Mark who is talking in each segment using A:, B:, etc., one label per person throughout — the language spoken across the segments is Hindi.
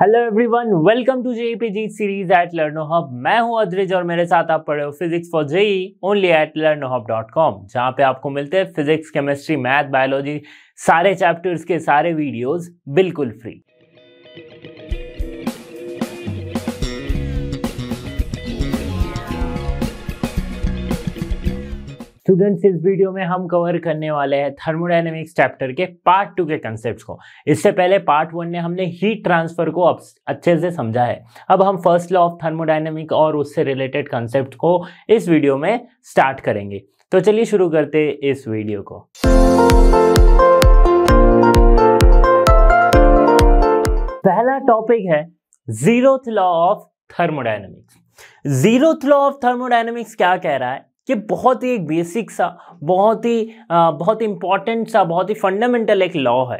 A: Hello everyone welcome to JEE PG series at Learno Hub मैं हूं अद्रिज और मेरे साथ आप पढ़े हो physics for JEE only at Learno Hub dot com जहाँ पे आपको मिलते हैं फिजिक्स केमिस्ट्री मैथ बायोलॉजी सारे चैप्टर्स के सारे वीडियोस बिल्कुल फ्री स्टूडेंट्स इस वीडियो में हम कवर करने वाले हैं थर्मोडाइनमिक्स चैप्टर के पार्ट टू के कंसेप्ट को इससे पहले पार्ट वन में हमने हीट ट्रांसफर को अच्छे से समझा है अब हम फर्स्ट लॉ ऑफ थर्मोडाइनमिक और उससे रिलेटेड कंसेप्ट को इस वीडियो में स्टार्ट करेंगे तो चलिए शुरू करते इस वीडियो को पहला टॉपिक है zero law of thermodynamics zero law of thermodynamics क्या कह रहा है ये बहुत ही बेसिक सा बहुत ही आ, बहुत इंपॉर्टेंट सा बहुत ही फंडामेंटल एक लॉ है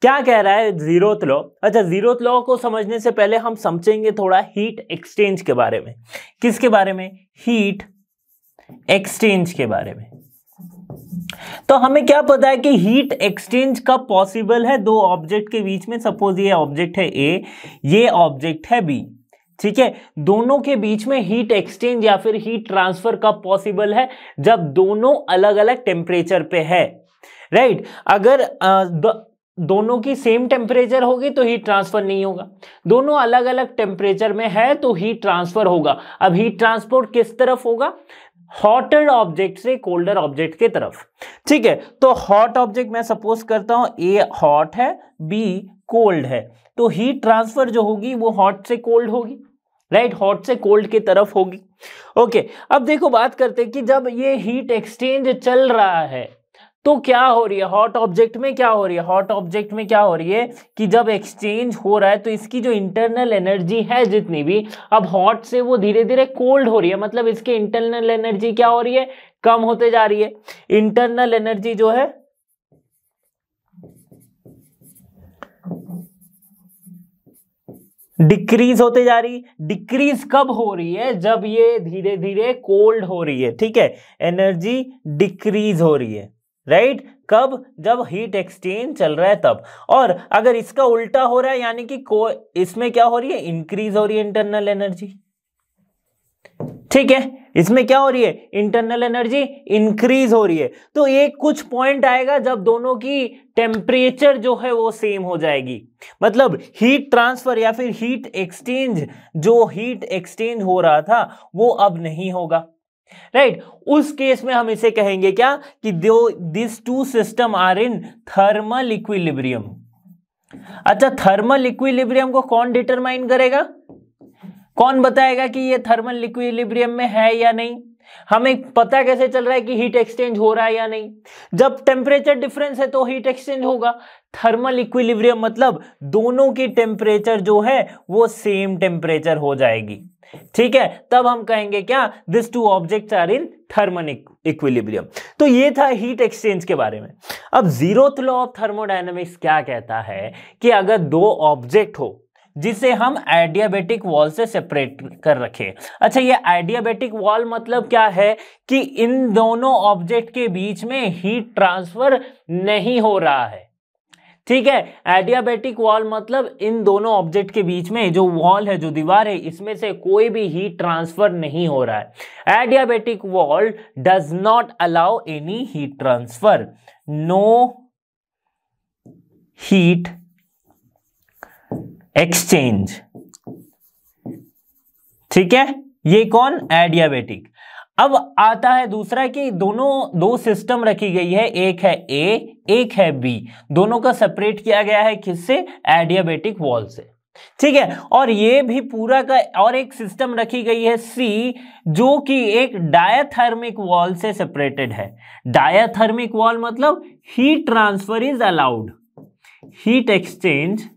A: क्या कह रहा है जीरोथ लॉ अच्छा जीरोथ लॉ को समझने से पहले हम समझेंगे थोड़ा हीट एक्सचेंज के बारे में किसके बारे में हीट एक्सचेंज के बारे में तो हमें क्या पता है कि हीट एक्सचेंज कब पॉसिबल है दो ऑब्जेक्ट के बीच में सपोज ये ऑब्जेक्ट है ए ये ऑब्जेक्ट है बी ठीक है दोनों के बीच में हीट एक्सचेंज या फिर हीट ट्रांसफर कब पॉसिबल है जब दोनों अलग अलग टेम्परेचर पे है राइट right? अगर आ, द, दोनों की सेम टेम्परेचर होगी तो हीट ट्रांसफर नहीं होगा दोनों अलग अलग टेम्परेचर में है तो हीट ट्रांसफर होगा अब हीट ट्रांसपोर्ट किस तरफ होगा हॉटर ऑब्जेक्ट से कोल्डर ऑब्जेक्ट की तरफ ठीक है तो हॉट ऑब्जेक्ट मैं सपोज करता हूं ए हॉट है बी कोल्ड है तो हीट ट्रांसफर जो होगी वो हॉट से कोल्ड होगी राइट हॉट से कोल्ड की तरफ होगी ओके okay, अब देखो बात करते हैं कि जब ये हीट एक्सचेंज चल रहा है तो क्या हो रही है हॉट ऑब्जेक्ट में क्या हो रही है हॉट ऑब्जेक्ट में क्या हो रही है कि जब एक्सचेंज हो रहा है तो इसकी जो इंटरनल एनर्जी है जितनी भी अब हॉट से वो धीरे धीरे कोल्ड हो रही है मतलब इसकी इंटरनल एनर्जी क्या हो रही है कम होते जा रही है इंटरनल एनर्जी जो है डिक्रीज होते जा रही डिक्रीज कब हो रही है जब ये धीरे धीरे कोल्ड हो रही है ठीक है एनर्जी डिक्रीज हो रही है राइट right? कब जब हीट एक्सचेंज चल रहा है तब और अगर इसका उल्टा हो रहा है यानी कि को इसमें क्या हो रही है इंक्रीज हो रही है इंटरनल एनर्जी ठीक है इसमें क्या हो रही है इंटरनल एनर्जी इंक्रीज हो रही है तो ये कुछ पॉइंट आएगा जब दोनों की टेम्परेचर जो है वो सेम हो जाएगी मतलब हीट ट्रांसफर या फिर हीट एक्सचेंज जो हीट एक्सचेंज हो रहा था वो अब नहीं होगा राइट right? उस केस में हम इसे कहेंगे क्या कि दो this two system are in thermal equilibrium अच्छा थर्मल इक्विलिब्रियम को कौन डिटरमाइन करेगा कौन बताएगा कि ये थर्मल इक्विलिब्रियम में है या नहीं हमें पता कैसे चल रहा है कि हीट एक्सचेंज हो रहा है या नहीं जब टेम्परेचर डिफरेंस है तो हीट एक्सचेंज होगा थर्मल इक्विलिब्रियम मतलब दोनों की टेम्परेचर जो है वो सेम टेम्परेचर हो जाएगी ठीक है तब हम कहेंगे क्या this two object are in thermal equilibrium तो ये था हीट एक्सचेंज के बारे में अब जीरो ऑफ थर्मोडाइनमिक्स क्या कहता है कि अगर दो ऑब्जेक्ट हो जिसे हम एडियाबेटिक वॉल से सेपरेट कर रखें अच्छा ये एडियाबेटिक वॉल मतलब क्या है कि इन दोनों ऑब्जेक्ट के बीच में हीट ट्रांसफर नहीं हो रहा है ठीक है एडियाबेटिक वॉल मतलब इन दोनों ऑब्जेक्ट के बीच में जो वॉल है जो दीवार है इसमें से कोई भी हीट ट्रांसफर नहीं हो रहा है adiabatic wall does not allow any heat transfer no heat exchange ठीक है ये कौन एडियाबेटिक अब आता है दूसरा कि दोनों दो सिस्टम रखी गई है एक है ए एक है बी दोनों का सेपरेट किया गया है किससे एडियाबेटिक वॉल से ठीक है और ये भी पूरा का और एक सिस्टम रखी गई है सी जो कि एक डायथर्मिक वॉल से सेपरेटेड है डायथर्मिक वॉल मतलब heat transfer is allowed heat exchange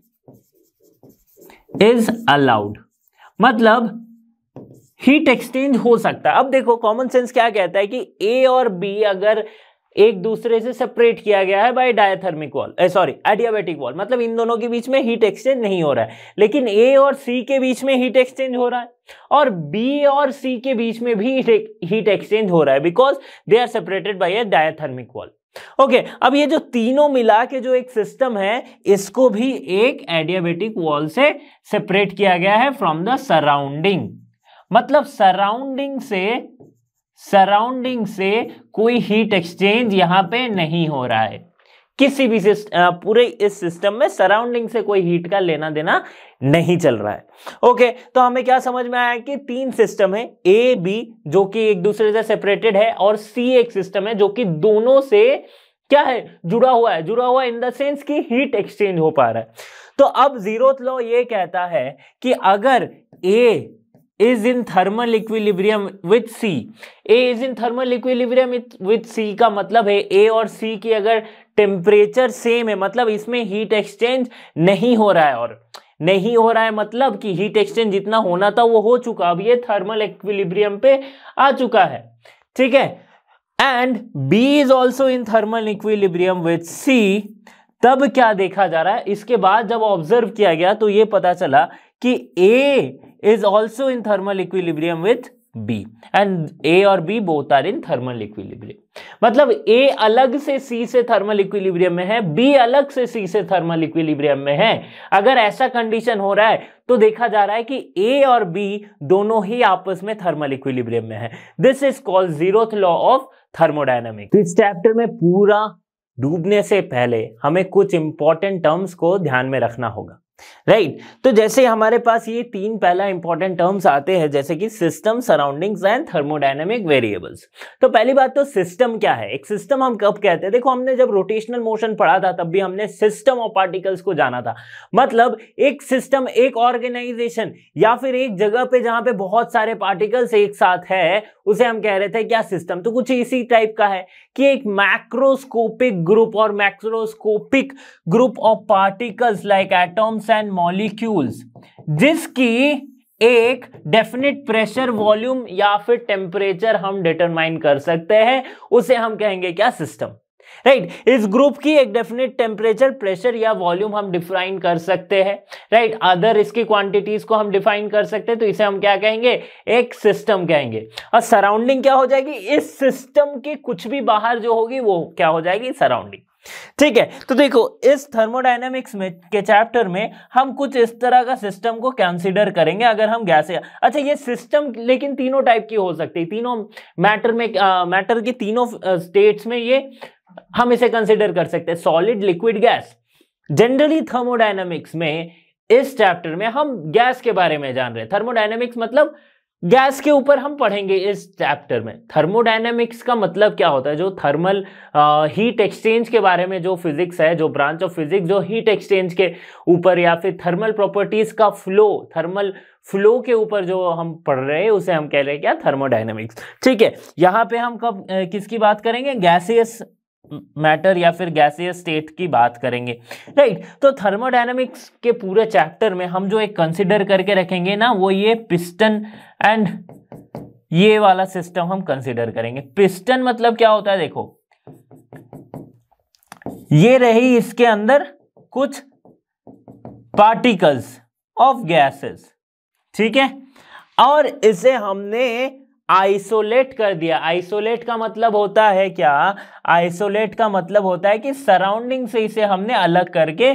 A: is allowed मतलब हीट एक्सचेंज हो सकता है अब देखो कॉमन सेंस क्या कहता है कि ए और बी अगर एक दूसरे से सेपरेट किया गया है by diathermic wall sorry adiabatic wall मतलब इन दोनों के बीच में हीट एक्सचेंज नहीं हो रहा है लेकिन ए और सी के बीच में हीट एक्सचेंज हो रहा है और बी और सी के बीच में भी हीट एक्सचेंज हो रहा है because they are separated by a diathermic wall okay okay, अब ये जो तीनों मिला के जो एक सिस्टम है इसको भी एक एडियाबेटिक वॉल से सेपरेट किया गया है फ्रॉम द सराउंडिंग मतलब सराउंडिंग से सराउंडिंग से कोई हीट एक्सचेंज यहां पे नहीं हो रहा है किसी भी सिस्टम पूरे इस सिस्टम में सराउंडिंग से कोई हीट का लेना देना नहीं चल रहा है ओके तो हमें क्या समझ में आया कि तीन सिस्टम है ए बी जो कि एक दूसरे से सेपरेटेड है और सी एक सिस्टम है जो कि दोनों से क्या है जुड़ा हुआ है जुड़ा हुआ इन द सेंस कि हीट एक्सचेंज हो पा रहा है तो अब जीरो लॉ ये कहता है कि अगर A is in thermal equilibrium with C A is in thermal equilibrium with C का मतलब है ए और सी की अगर टेम्परेचर सेम है मतलब इसमें हीट एक्सचेंज नहीं हो रहा है और नहीं हो रहा है मतलब कि हीट एक्सचेंज जितना होना था वो हो चुका अब ये थर्मल इक्विलिब्रियम पे आ चुका है ठीक है and B is also in thermal equilibrium with C तब क्या देखा जा रहा है इसके बाद जब ऑब्जर्व किया गया तो ये पता चला कि A is also in thermal equilibrium with B and A और B both are in thermal equilibrium मतलब ए अलग से सी से थर्मल इक्विलिब्रियम में है बी अलग से सी से थर्मल इक्विलिब्रियम में है अगर ऐसा कंडीशन हो रहा है तो देखा जा रहा है कि ए और बी दोनों ही आपस में थर्मल इक्विलिब्रियम में है this is called zeroth law of thermodynamic इस चैप्टर में पूरा डूबने से पहले हमें कुछ इंपॉर्टेंट टर्म्स को ध्यान में रखना होगा राइट right. तो जैसे हमारे पास ये तीन पहला इंपॉर्टेंट टर्म्स आते हैं जैसे कि system surroundings and thermodynamic variables तो पहली बात तो सिस्टम क्या है एक सिस्टम हम कब कहते हैं देखो हमने जब रोटेशनल मोशन पढ़ा था तब भी हमने सिस्टम ऑफ पार्टिकल्स को जाना था मतलब एक सिस्टम एक ऑर्गेनाइजेशन या फिर एक जगह पे जहां पे बहुत सारे पार्टिकल्स एक साथ है उसे हम कह रहे थे क्या सिस्टम तो कुछ इसी टाइप का है कि एक मैक्रोस्कोपिक ग्रुप और macroscopic group of particles like atoms and molecules जिसकी एक डेफिनेट प्रेशर वॉल्यूम या फिर टेम्परेचर हम डिटरमाइन कर सकते हैं उसे हम कहेंगे क्या सिस्टम राइट right. इस ग्रुप की एक डेफिनेट टेम्परेचर प्रेशर या वॉल्यूम हम डिफाइन कर सकते हैं राइट अदर इसकी क्वांटिटीज को हम डिफाइन कर सकते हैं तो इसे हम क्या कहेंगे एक सिस्टम कहेंगे और सराउंडिंग क्या हो जाएगी इस सिस्टम के कुछ भी बाहर जो होगी वो क्या हो जाएगी सराउंडिंग ठीक है तो देखो इस थर्मोडाइनमिक्स में के चैप्टर में हम कुछ इस तरह का सिस्टम को कंसीडर करेंगे अगर हम गैस अच्छा ये सिस्टम लेकिन तीनों टाइप की हो सकती है तीनों मैटर में मैटर की तीनों स्टेट्स में ये हम इसे कंसिडर कर सकते हैं solid liquid gas generally thermodynamics में इस चैप्टर में हम गैस के बारे में जान रहे हैं थर्मोडाइनमिक्स मतलब गैस के ऊपर हम पढ़ेंगे इस चैप्टर में थर्मोडाइनमिक्स का मतलब क्या होता है जो थर्मल हीट एक्सचेंज के बारे में जो फिजिक्स है जो ब्रांच ऑफ फिजिक्स जो हीट एक्सचेंज के ऊपर या फिर थर्मल प्रॉपर्टीज का फ्लो थर्मल फ्लो के ऊपर जो हम पढ़ रहे हैं उसे हम कह रहे हैं क्या थर्मोडाइनमिक्स ठीक है यहाँ पे हम कब किसकी बात करेंगे गैसियस मैटर या फिर गैसीय स्टेट की बात करेंगे राइट right, तो थर्मोडाइनमिक्स के पूरे चैप्टर में हम जो एक कंसिडर करके रखेंगे ना वो ये पिस्टन एंड ये वाला सिस्टम हम कंसिडर करेंगे पिस्टन मतलब क्या होता है देखो ये रही इसके अंदर कुछ पार्टिकल्स ऑफ गैसेस ठीक है और इसे हमने आइसोलेट कर दिया आइसोलेट का मतलब होता है क्या आइसोलेट का मतलब होता है कि सराउंडिंग से इसे हमने अलग करके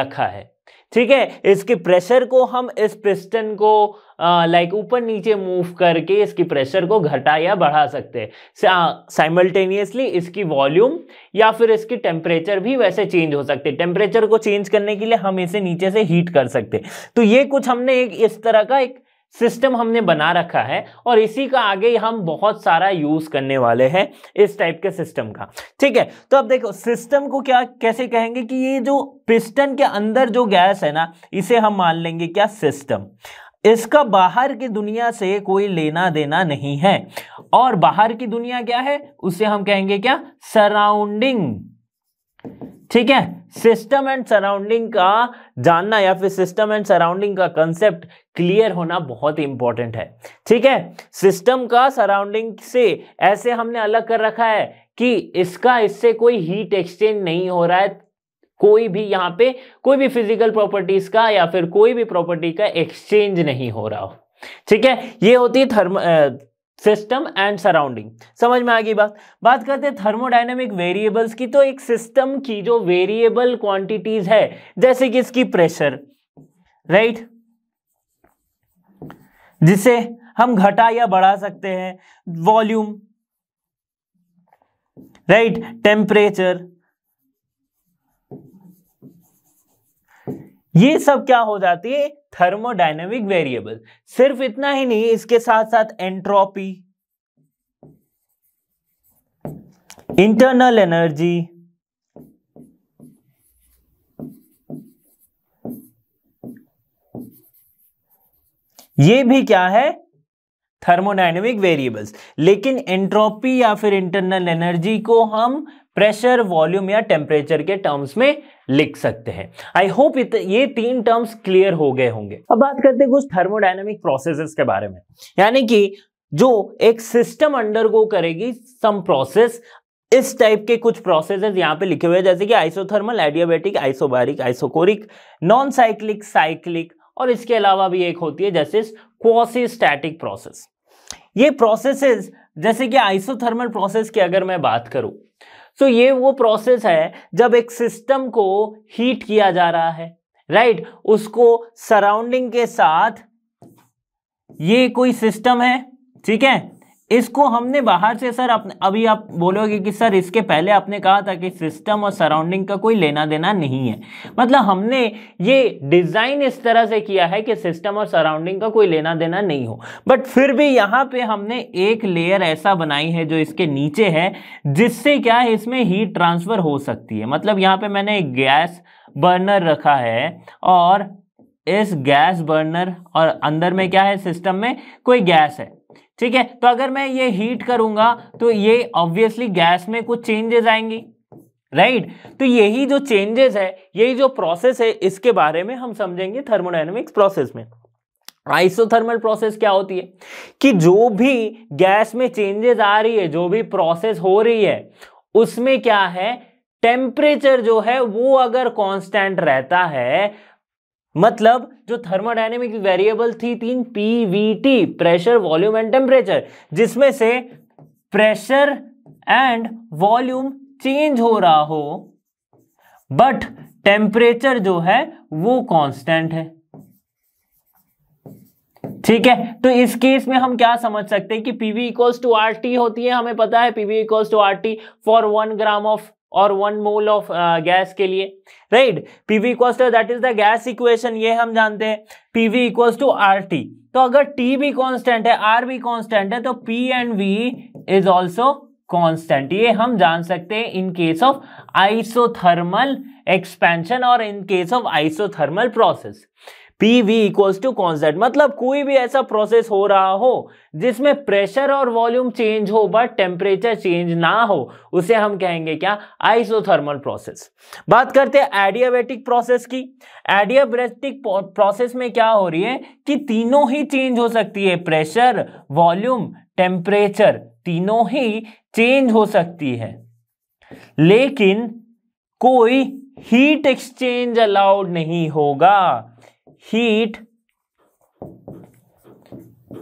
A: रखा है ठीक है इसके प्रेशर को हम इस पिस्टन को लाइक ऊपर नीचे मूव करके इसकी प्रेशर को घटा या बढ़ा सकते हैं साइमल्टेनियसली इसकी वॉल्यूम या फिर इसकी टेम्परेचर भी वैसे चेंज हो सकते हैं टेम्परेचर को चेंज करने के लिए हम इसे नीचे से हीट कर सकते हैं तो ये कुछ हमने एक इस तरह का एक सिस्टम हमने बना हम्म। रखा है और इसी का आगे हम बहुत सारा यूज करने वाले हैं इस टाइप के सिस्टम का ठीक है तो अब देखो सिस्टम को क्या कैसे कहेंगे कि ये जो पिस्टन के अंदर जो गैस है ना इसे हम मान लेंगे क्या सिस्टम इसका बाहर की दुनिया से कोई लेना देना नहीं है और बाहर की दुनिया क्या है उसे हम कहेंगे क्या सराउंडिंग ठीक है सिस्टम एंड सराउंडिंग का जानना या फिर सिस्टम एंड सराउंडिंग का कंसेप्ट क्लियर होना बहुत इंपॉर्टेंट है ठीक है सिस्टम का सराउंडिंग से ऐसे हमने अलग कर रखा है कि इसका इससे कोई हीट एक्सचेंज नहीं हो रहा है कोई भी यहाँ पे कोई भी फिजिकल प्रॉपर्टीज का या फिर कोई भी प्रॉपर्टी का एक्सचेंज नहीं हो रहा हो ठीक है ये होती है थर्म सिस्टम एंड सराउंडिंग समझ में आ गई बात बात करते हैं थर्मोडाइनमिक वेरिएबल्स की तो एक सिस्टम की जो वेरिएबल क्वांटिटीज है जैसे कि इसकी प्रेशर राइट right? जिसे हम घटा या बढ़ा सकते हैं वॉल्यूम राइट टेम्परेचर ये सब क्या हो जाती है थर्मोडाइनमिक वेरिएबल सिर्फ इतना ही नहीं इसके साथ साथ एंट्रोपी इंटरनल एनर्जी ये भी क्या है थर्मोडाइनमिक वेरिएबल्स लेकिन एंट्रोपी या फिर इंटरनल एनर्जी को हम प्रेशर वॉल्यूम या टेम्परेचर के टर्म्स में लिख सकते हैं आई होप ये तीन टर्म्स क्लियर हो गए होंगे अब बात करते हैं कुछ थर्मोडाइनमिक प्रोसेसेस के बारे में यानी कि जो एक सिस्टम अंडरगो करेगी सम प्रोसेस इस टाइप के कुछ प्रोसेसेस यहाँ पे लिखे हुए हैं जैसे कि isothermal adiabatic isobaric isochoric non cyclic cyclic और इसके अलावा भी एक होती है जैसे क्वासिस्टैटिक प्रोसेस ये प्रोसेसेस जैसे कि आइसोथर्मल प्रोसेस की अगर मैं बात करूं तो ये वो प्रोसेस है जब एक सिस्टम को हीट किया जा रहा है राइट right? उसको सराउंडिंग के साथ ये कोई सिस्टम है ठीक है इसको हमने बाहर से सर अपने अभी आप बोलोगे कि सर इसके पहले आपने कहा था कि सिस्टम और सराउंडिंग का कोई लेना देना नहीं है मतलब हमने ये डिज़ाइन इस तरह से किया है कि सिस्टम और सराउंडिंग का कोई लेना देना नहीं हो बट फिर भी यहाँ पे हमने एक लेयर ऐसा बनाई है जो इसके नीचे है जिससे क्या है इसमें हीट ट्रांसफ़र हो सकती है मतलब यहाँ पर मैंने एक गैस बर्नर रखा है और इस गैस बर्नर और अंदर में क्या है सिस्टम में कोई गैस है ठीक है तो अगर मैं ये हीट करूंगा तो ये ऑब्वियसली गैस में कुछ चेंजेस आएंगी राइट right? तो यही जो चेंजेस है यही जो प्रोसेस है इसके बारे में हम समझेंगे थर्मोडाइनमिक्स प्रोसेस में आइसोथर्मल प्रोसेस क्या होती है कि जो भी गैस में चेंजेस आ रही है जो भी प्रोसेस हो रही है उसमें क्या है टेम्परेचर जो है वो अगर कांस्टेंट रहता है मतलब जो थर्मोडाइनेमिक वेरिएबल थी तीन P V T pressure volume and temperature जिसमें से प्रेशर एंड वॉल्यूम चेंज हो रहा हो बट टेम्परेचर जो है वो कांस्टेंट है ठीक है तो इस केस में हम क्या समझ सकते हैं कि PV equals to R T होती है हमें पता है PV equals to R T for one gram of और वन मोल ऑफ गैस के लिए right PV equals to that is the gas equation ये हम जानते हैं PV equals to R T तो अगर टी भी कांस्टेंट है आर भी कांस्टेंट है तो P and V is also constant ये हम जान सकते हैं in case of isothermal expansion और in case of isothermal process P V equals to constant मतलब कोई भी ऐसा प्रोसेस हो रहा हो जिसमें प्रेशर और वॉल्यूम चेंज हो बट टेम्परेचर चेंज ना हो उसे हम कहेंगे क्या आइसोथर्मल प्रोसेस बात करते हैं एडियाबेटिक प्रोसेस की एडियाबेटिक प्रोसेस में क्या हो रही है कि तीनों ही चेंज हो सकती है प्रेशर वॉल्यूम टेम्परेचर तीनों ही चेंज हो सकती है लेकिन कोई हीट एक्सचेंज अलाउड नहीं होगा heat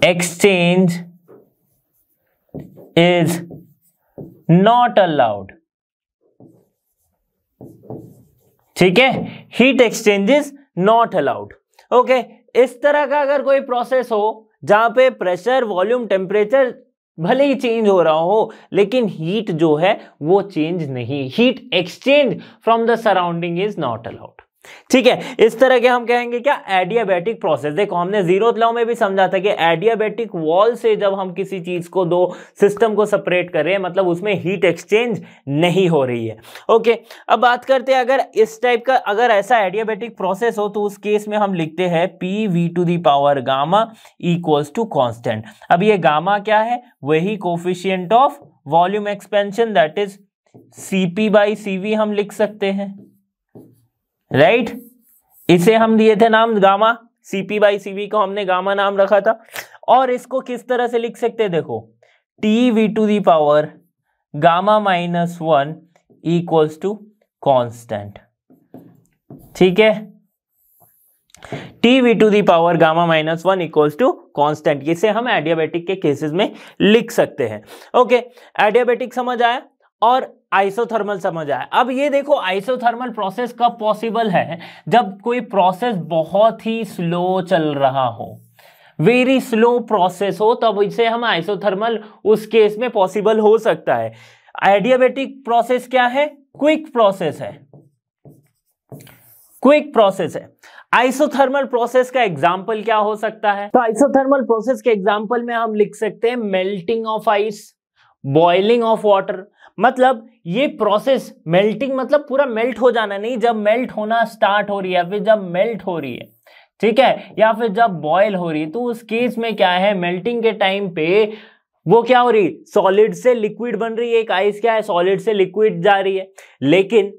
A: exchange is not allowed ठीक है heat exchange is not allowed okay इस तरह का अगर कोई प्रोसेस हो जहां पे प्रेशर वॉल्यूम टेम्परेचर भले ही चेंज हो रहा हो लेकिन हीट जो है वो चेंज नहीं heat exchange from the surrounding is not allowed ठीक है इस तरह के हम कहेंगे क्या एडियाबेटिक प्रोसेस देखो हमने जीरो लॉ में भी समझा था कि एडियाबेटिक वॉल से जब हम किसी चीज को दो सिस्टम को सेपरेट कर रहे हैं मतलब उसमें हीट एक्सचेंज नहीं हो रही है ओके अब बात करते हैं अगर इस टाइप का अगर ऐसा एडियाबेटिक प्रोसेस हो तो उस केस में हम लिखते हैं P V to the power gamma equals to constant अब ये गामा क्या है वही coefficient of volume expansion that is CP by CV हम लिख सकते हैं राइट इसे हम दिए थे नाम गामा सीपी बाई सीवी को हमने गामा नाम रखा था और इसको किस तरह से लिख सकते देखो T V to the power gamma minus one equals to constant ठीक है T V to the power gamma minus one equals to constant इसे हम एडियाबेटिक के केसेस में लिख सकते हैं ओके एडियाबेटिक समझ आया और आइसोथर्मल समझ आए अब ये देखो आइसोथर्मल प्रोसेस कब पॉसिबल है जब कोई प्रोसेस बहुत ही स्लो चल रहा हो वेरी स्लो प्रोसेस हो तब इसे हम आइसोथर्मल उस केस में पॉसिबल हो सकता है आइडियाबेटिक प्रोसेस क्या है क्विक प्रोसेस है क्विक प्रोसेस है आइसोथर्मल प्रोसेस का एग्जाम्पल क्या हो सकता है तो आइसोथर्मल प्रोसेस के एग्जाम्पल में हम लिख सकते हैं melting of ice boiling of water मतलब ये प्रोसेस मेल्टिंग मतलब पूरा मेल्ट हो जाना नहीं जब मेल्ट होना स्टार्ट हो रही है फिर जब मेल्ट हो रही है ठीक है या फिर जब बॉयल हो रही है तो उस केस में क्या है मेल्टिंग के टाइम पे वो क्या हो रही सॉलिड से लिक्विड बन रही है एक आइस क्या है सॉलिड से लिक्विड जा रही है लेकिन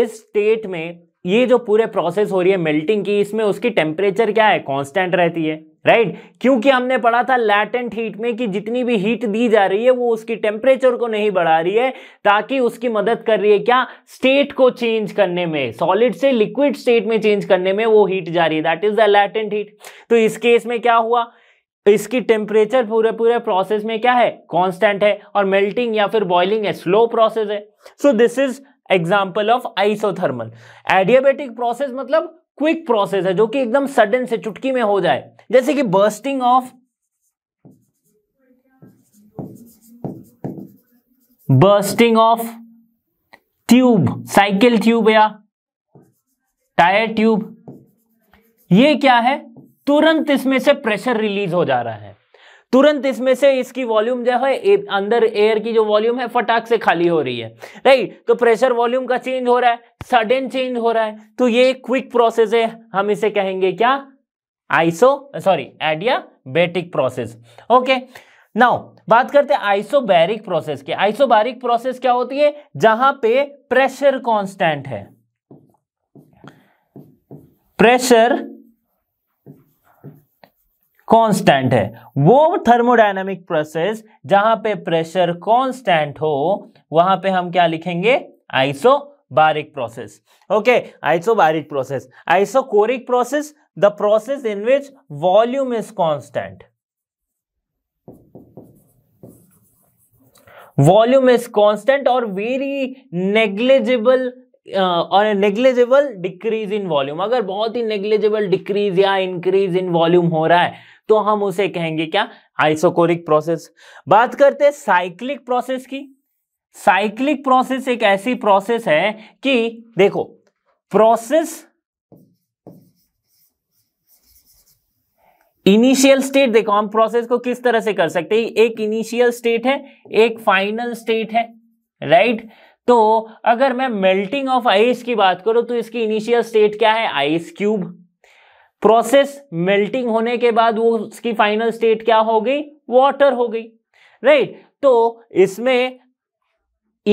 A: इस स्टेट में ये जो पूरे प्रोसेस हो रही है मेल्टिंग की इसमें उसकी टेम्परेचर क्या है कांस्टेंट रहती है राइट right? क्योंकि हमने पढ़ा था लैटेंट हीट में कि जितनी भी हीट दी जा रही है वो उसकी टेम्परेचर को नहीं बढ़ा रही है ताकि उसकी मदद कर रही है क्या स्टेट को चेंज करने में सॉलिड से लिक्विड स्टेट में चेंज करने में वो हीट जा रही है that is the latent heat तो इस केस में क्या हुआ इसकी टेम्परेचर पूरे पूरे प्रोसेस में क्या है कॉन्स्टेंट है और मेल्टिंग या फिर बॉइलिंग है स्लो प्रोसेस है so this is example of isothermal adiabatic process मतलब क्विक प्रोसेस है जो कि एकदम सडन से चुटकी में हो जाए जैसे कि bursting of bursting of tube cycle tube या टायर ट्यूब ये क्या है तुरंत इसमें से प्रेशर रिलीज हो जा रहा है तुरंत इसमें से इसकी वॉल्यूम जो है अंदर एयर की जो वॉल्यूम है फटाक से खाली हो रही है राइट तो प्रेशर वॉल्यूम का चेंज हो रहा है सडन चेंज हो रहा है तो ये क्विक प्रोसेस है हम इसे कहेंगे क्या iso sorry adiabatic process okay now बात करते हैं आइसोबैरिक प्रोसेस की आइसोबैरिक प्रोसेस क्या होती है जहां पे प्रेशर कांस्टेंट है प्रेशर कांस्टेंट है वो थर्मोडायनामिक प्रोसेस जहां पे प्रेशर कांस्टेंट हो वहां पे हम क्या लिखेंगे isobaric process okay isobaric process isochoric process the process in which volume is constant volume is constant और वेरी नेग्लिजिबल और नेग्लेजेबल डिक्रीज इन वॉल्यूम अगर बहुत ही नेग्लेजेबल डिक्रीज या इंक्रीज इन वॉल्यूम हो रहा है तो हम उसे कहेंगे क्या आइसोकोरिक प्रोसेस बात करते हैं साइक्लिक प्रोसेस की साइक्लिक प्रोसेस एक ऐसी प्रोसेस है कि देखो प्रोसेस इनिशियल स्टेट देखो हम प्रोसेस को किस तरह से कर सकते हैं एक इनिशियल स्टेट है एक फाइनल स्टेट है राइट right? तो अगर मैं मेल्टिंग ऑफ आइस की बात करूं तो इसकी इनिशियल स्टेट क्या है आइस क्यूब प्रोसेस मेल्टिंग होने के बाद वो उसकी फाइनल स्टेट क्या हो गई वाटर हो गई राइट right? तो इसमें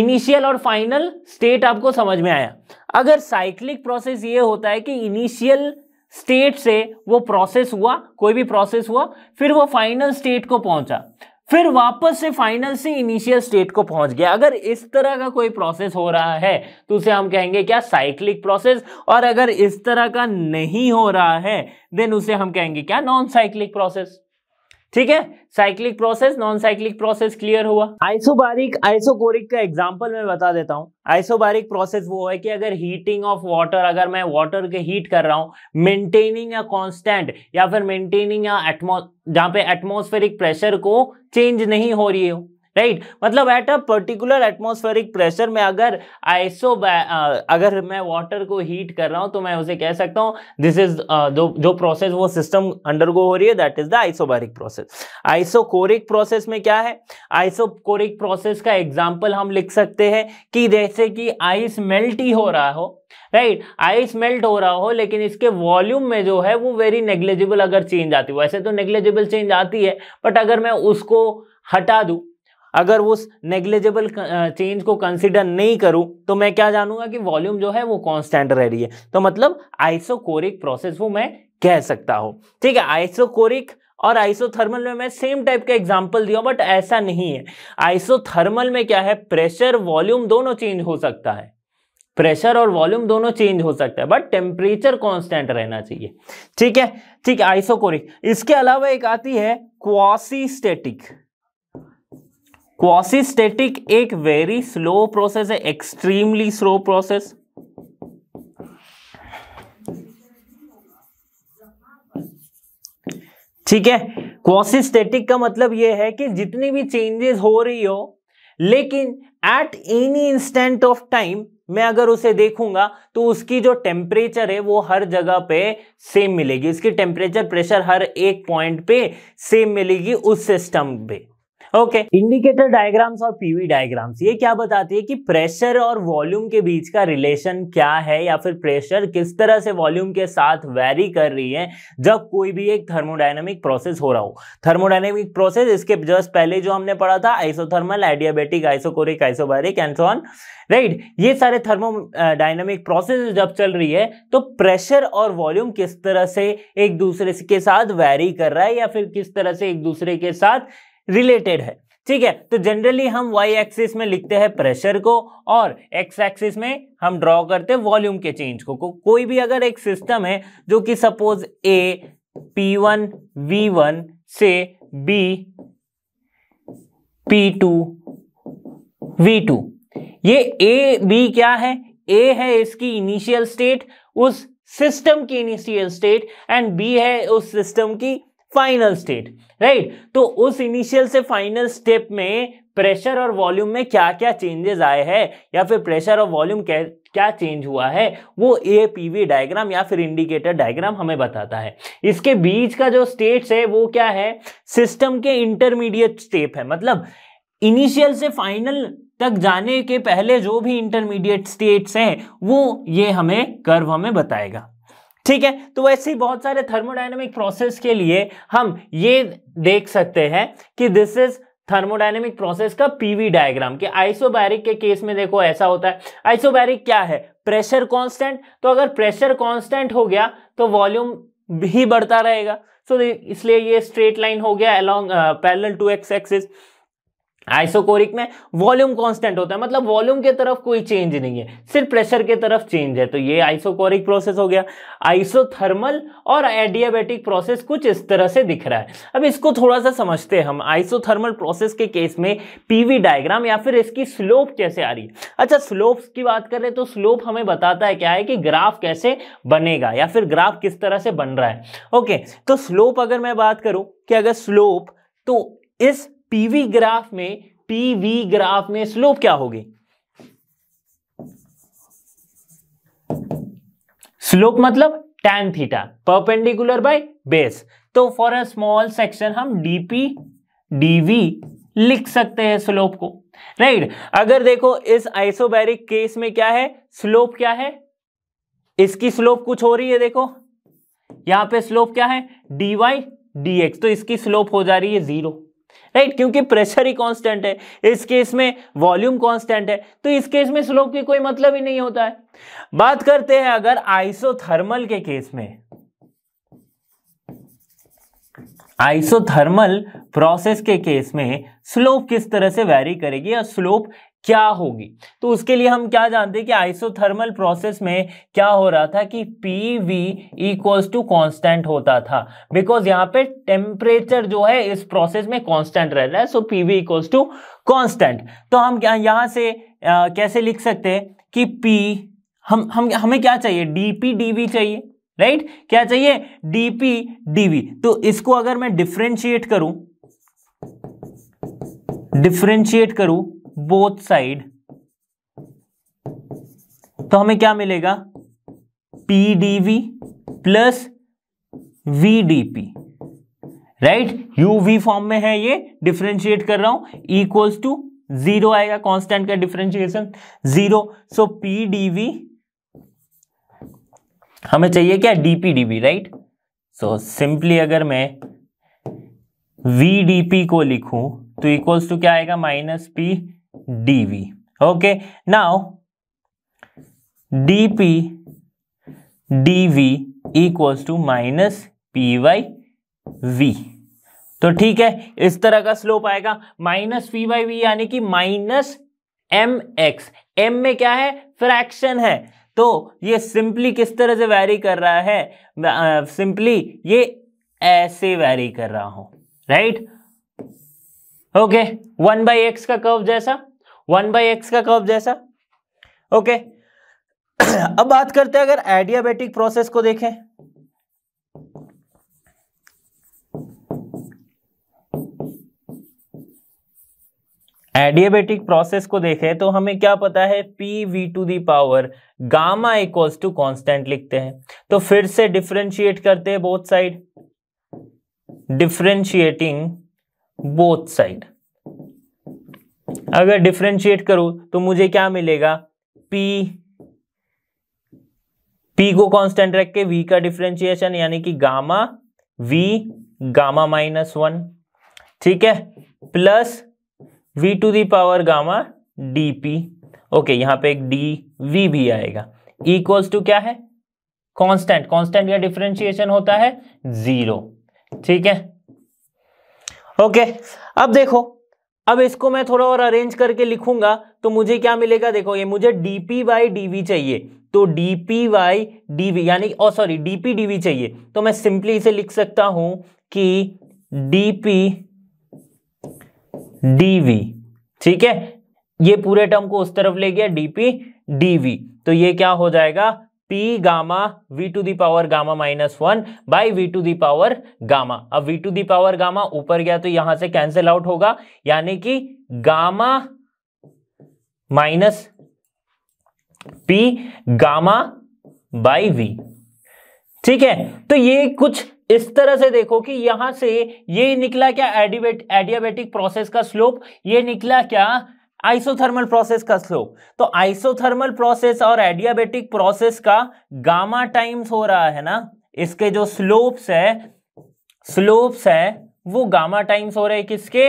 A: इनिशियल और फाइनल स्टेट आपको समझ में आया अगर साइक्लिक प्रोसेस ये होता है कि इनिशियल स्टेट से वो प्रोसेस हुआ कोई भी प्रोसेस हुआ फिर वो फाइनल स्टेट को पहुंचा फिर वापस से फाइनल से इनिशियल स्टेट को पहुंच गया अगर इस तरह का कोई प्रोसेस हो रहा है तो उसे हम कहेंगे क्या साइक्लिक प्रोसेस और अगर इस तरह का नहीं हो रहा है देन उसे हम कहेंगे क्या नॉन साइक्लिक प्रोसेस ठीक है cyclic process non cyclic process clear हुआ आइसोबारिक आइसोकोरिक का एग्जांपल मैं बता देता हूँ आइसोबारिक प्रोसेस वो है कि अगर हीटिंग ऑफ वाटर अगर मैं वाटर के हीट कर रहा हूं मेंटेनिंग या कांस्टेंट या फिर मेंटेनिंग या एटमो जहां पे एटमोस्फेरिक प्रेशर को चेंज नहीं हो रही हो राइट right? मतलब at a particular atmospheric pressure में अगर आइसो अगर मैं वाटर को हीट कर रहा हूं तो मैं उसे कह सकता हूं दिस इज जो जो प्रोसेस वो सिस्टम अंडरगो हो रही है that is the isobaric process isochoric process में क्या है आइसोकोरिक प्रोसेस का एग्जाम्पल हम लिख सकते हैं कि जैसे कि आइस मेल्ट ही हो रहा हो राइट आइस मेल्ट हो रहा हो लेकिन इसके वॉल्यूम में जो है वो वेरी नेग्लेजिबल अगर चेंज आती है वैसे तो नेग्लेजिबल चेंज आती है बट अगर मैं उसको हटा दूं अगर उस नेग्लेजेबल चेंज को कंसिडर नहीं करूँ तो मैं क्या जानूंगा कि वॉल्यूम जो है वो कॉन्स्टेंट रह रही है तो मतलब आइसोकोरिक प्रोसेस वो मैं कह सकता हूं ठीक है आइसोकोरिक और आइसोथर्मल में मैं सेम टाइप का एग्जांपल दिया बट ऐसा नहीं है आइसोथर्मल में क्या है प्रेशर वॉल्यूम दोनों चेंज हो सकता है प्रेशर और वॉल्यूम दोनों चेंज हो सकता है बट टेम्परेचर कांस्टेंट रहना चाहिए ठीक है ठीक है आइसोकोरिक इसके अलावा एक आती है क्वासी स्टेटिक क्वासिस्टेटिक एक वेरी स्लो प्रोसेस है एक्सट्रीमली स्लो प्रोसेस ठीक है क्वासिस्टेटिक का मतलब यह है कि जितनी भी चेंजेस हो रही हो लेकिन at any instant of time मैं अगर उसे देखूंगा तो उसकी जो टेम्परेचर है वो हर जगह पे सेम मिलेगी उसकी टेम्परेचर प्रेशर हर एक पॉइंट पे सेम मिलेगी उस सिस्टम पे ओके इंडिकेटर डायग्राम्स और पीवी डायग्राम्स ये क्या बताती है कि प्रेशर और वॉल्यूम के बीच का रिलेशन क्या है या फिर प्रेशर किस तरह से वॉल्यूम के साथ वैरी कर रही है जब कोई भी एक थर्मोडाइनमिक प्रोसेस हो रहा हो थर्मोडाइनमिक प्रोसेस इसके जस्ट पहले जो हमने पढ़ा था isothermal adiabatic isochoric isobaric and right right. ये सारे थर्मो डायनामिक प्रोसेस जब चल रही है तो प्रेशर और वॉल्यूम किस तरह से एक दूसरे के साथ वैरी कर रहा है या फिर किस तरह से एक दूसरे के साथ रिलेटेड है ठीक है तो जनरली हम वाई एक्सिस में लिखते हैं प्रेशर को और एक्स एक्सिस में हम ड्रॉ करते हैं वॉल्यूम के चेंज को को कोई भी अगर एक सिस्टम है जो कि suppose A P one V one से B P two V two ये ए बी क्या है ए है इसकी इनिशियल स्टेट उस सिस्टम की इनिशियल स्टेट एंड बी है उस सिस्टम की फाइनल स्टेट राइट right? तो उस इनिशियल से फाइनल स्टेप में प्रेशर और वॉल्यूम में क्या क्या चेंजेस आए हैं या फिर प्रेशर और वॉल्यूम क्या चेंज हुआ है वो ए पीवी डायग्राम या फिर इंडिकेटर डायग्राम हमें बताता है इसके बीच का जो स्टेट्स है वो क्या है सिस्टम के इंटरमीडिएट स्टेप है मतलब इनिशियल से फाइनल तक जाने के पहले जो भी इंटरमीडिएट स्टेट्स हैं वो ये हमें कर्व हमें बताएगा ठीक है तो वैसे ही बहुत सारे थर्मोडाइनमिक प्रोसेस के लिए हम ये देख सकते हैं कि दिस इज थर्मोडाइनमिक प्रोसेस का पीवी डायग्राम कि आइसोबैरिक के केस में देखो ऐसा होता है आइसोबैरिक क्या है प्रेशर कांस्टेंट तो अगर प्रेशर कांस्टेंट हो गया तो वॉल्यूम भी बढ़ता रहेगा सो so, इसलिए ये स्ट्रेट लाइन हो गया along parallel to X axis isochoric में वॉल्यूम कांस्टेंट होता है मतलब वॉल्यूम के तरफ कोई चेंज नहीं है सिर्फ प्रेशर के तरफ चेंज है तो ये आइसोकोरिक प्रोसेस हो गया आइसोथर्मल और एडियाबेटिक प्रोसेस कुछ इस तरह से दिख रहा है अब इसको थोड़ा सा समझते हैं हम आइसोथर्मल प्रोसेस के केस में पीवी डायग्राम या फिर इसकी स्लोप कैसे आ रही है अच्छा स्लोप की बात करें तो स्लोप हमें बताता है क्या है कि ग्राफ कैसे बनेगा या फिर ग्राफ किस तरह से बन रहा है ओके तो स्लोप अगर मैं बात करूं कि अगर स्लोप तो इस पीवी ग्राफ में पीवी ग्राफ में स्लोप क्या होगी स्लोप मतलब tan theta perpendicular by base तो फॉर अ स्मॉल सेक्शन हम डीपी डीवी लिख सकते हैं स्लोप को राइट right? अगर देखो इस आइसोबैरिक केस में क्या है स्लोप क्या है इसकी स्लोप कुछ हो रही है देखो यहां पे स्लोप क्या है डी एक्स तो इसकी स्लोप हो जा रही है जीरो राइट right? क्योंकि प्रेशर ही कांस्टेंट है इस केस में वॉल्यूम कांस्टेंट है तो इस केस में स्लोप की कोई मतलब ही नहीं होता है बात करते हैं अगर आइसोथर्मल के केस में आइसोथर्मल प्रोसेस के केस में स्लोप किस तरह से वैरी करेगी या स्लोप क्या होगी तो उसके लिए हम क्या जानते हैं कि आइसोथर्मल प्रोसेस में क्या हो रहा था कि P V equals to constant होता था बिकॉज यहाँ पे टेम्परेचर जो है इस प्रोसेस में कॉन्स्टेंट रह रहा है so P V equals to constant तो हम क्या यहाँ से आ, कैसे लिख सकते हैं कि पी हम हम हमें क्या चाहिए डी पी डी वी चाहिए राइट right? क्या चाहिए डी पी डी वी तो इसको अगर मैं डिफ्रेंशिएट करूं डिफ्रेंशिएट करूं बोथ साइड तो हमें क्या मिलेगा P D V plus V d P right U V form में है ये डिफ्रेंशिएट कर रहा हूं इक्वल्स टू जीरो आएगा कांस्टेंट का differentiation zero so P D V हमें चाहिए क्या डीपी राइट सो सिंपली अगर मैं वी डी पी को लिखूं तो इक्वल्स टू क्या आएगा minus P dv okay now dp dv equals to minus P by V तो ठीक है इस तरह का स्लोप आएगा माइनस पी वाई वी यानी कि माइनस एम एक्स एम में क्या है फ्रैक्शन है तो ये सिंपली किस तरह से वैरी कर रहा है सिंपली ये ऐसे वैरी कर रहा हूं right okay one by X का कर्व जैसा वन बाई एक्स का कर्व जैसा ओके अब बात करते हैं अगर एडियाबेटिक प्रोसेस को देखें एडियाबेटिक प्रोसेस को देखें तो हमें क्या पता है P V to the power gamma equals to constant लिखते हैं तो फिर से डिफ्रेंशिएट करते हैं both side differentiating both side अगर डिफ्रेंशिएट करूं तो मुझे क्या मिलेगा पी पी को कांस्टेंट रख के वी का डिफ्रेंशिएशन यानी कि gamma V gamma minus one ठीक है plus V to the power gamma d P okay यहां पे एक डी वी भी आएगा इक्वल्स टू क्या है कांस्टेंट कांस्टेंट का डिफ्रेंशिएशन होता है जीरो ठीक है ओके अब देखो अब इसको मैं थोड़ा और अरेंज करके लिखूंगा तो मुझे क्या मिलेगा देखो ये मुझे डीपी डी डीवी चाहिए तो डीपी डी डीवी यानी ओ सॉरी डीपी डीवी चाहिए तो मैं सिंपली इसे लिख सकता हूं कि डीपी डीवी ठीक है ये पूरे टर्म को उस तरफ ले गया डीपी डीवी तो ये क्या हो जाएगा P gamma V to the power gamma minus one by V to the power gamma अब V to the power gamma ऊपर गया तो यहां से कैंसिल आउट होगा यानी कि gamma minus P gamma by V ठीक है तो ये कुछ इस तरह से देखो कि यहां से ये निकला क्या एडियाबेटिक प्रोसेस का स्लोप ये निकला क्या आइसोथर्मल प्रोसेस का स्लोप तो आइसोथर्मल प्रोसेस और एडियाबेटिक प्रोसेस का गामा टाइम्स हो रहा है ना इसके जो स्लोप्स है स्लोप्स है वो गामा टाइम्स हो रहे हैं किसके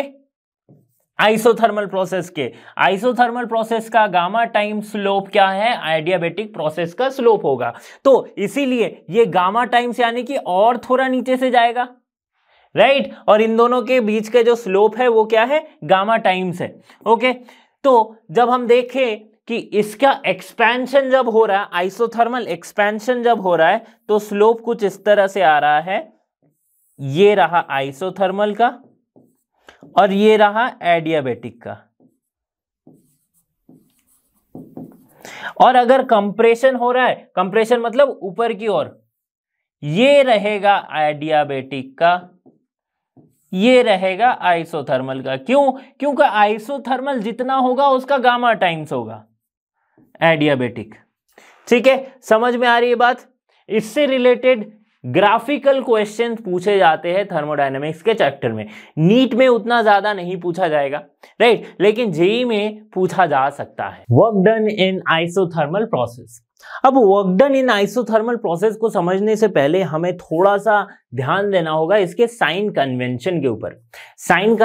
A: आइसोथर्मल प्रोसेस के आइसोथर्मल प्रोसेस का गामा टाइम स्लोप क्या है आइडियाबेटिक प्रोसेस का स्लोप होगा तो इसीलिए ये गामा टाइम्स यानी कि और थोड़ा नीचे से जाएगा राइट right? और इन दोनों के बीच के जो स्लोप है वो क्या है गामा टाइम्स है ओके okay? तो जब हम देखें कि इसका एक्सपेंशन जब हो रहा है आइसोथर्मल एक्सपेंशन जब हो रहा है तो स्लोप कुछ इस तरह से आ रहा है ये रहा आइसोथर्मल का और ये रहा एडियाबेटिक का और अगर कंप्रेशन हो रहा है कंप्रेशन मतलब ऊपर की ओर ये रहेगा एडियाबेटिक का ये रहेगा आइसोथर्मल का क्यों क्योंकि आइसोथर्मल जितना होगा उसका गामा टाइम्स होगा एडियाबेटिक ठीक है समझ में आ रही है बात इससे रिलेटेड ग्राफिकल क्वेश्चन पूछे जाते हैं थर्मोडाइनमिक्स के चैप्टर में नीट में उतना ज्यादा नहीं पूछा जाएगा राइट लेकिन जेई e e में पूछा जा सकता है work done in isothermal process अब work done in isothermal process को समझने से पहले हमें थोड़ा सा ध्यान देना होगा इसके साइन कन्वेंशन के ऊपर साइन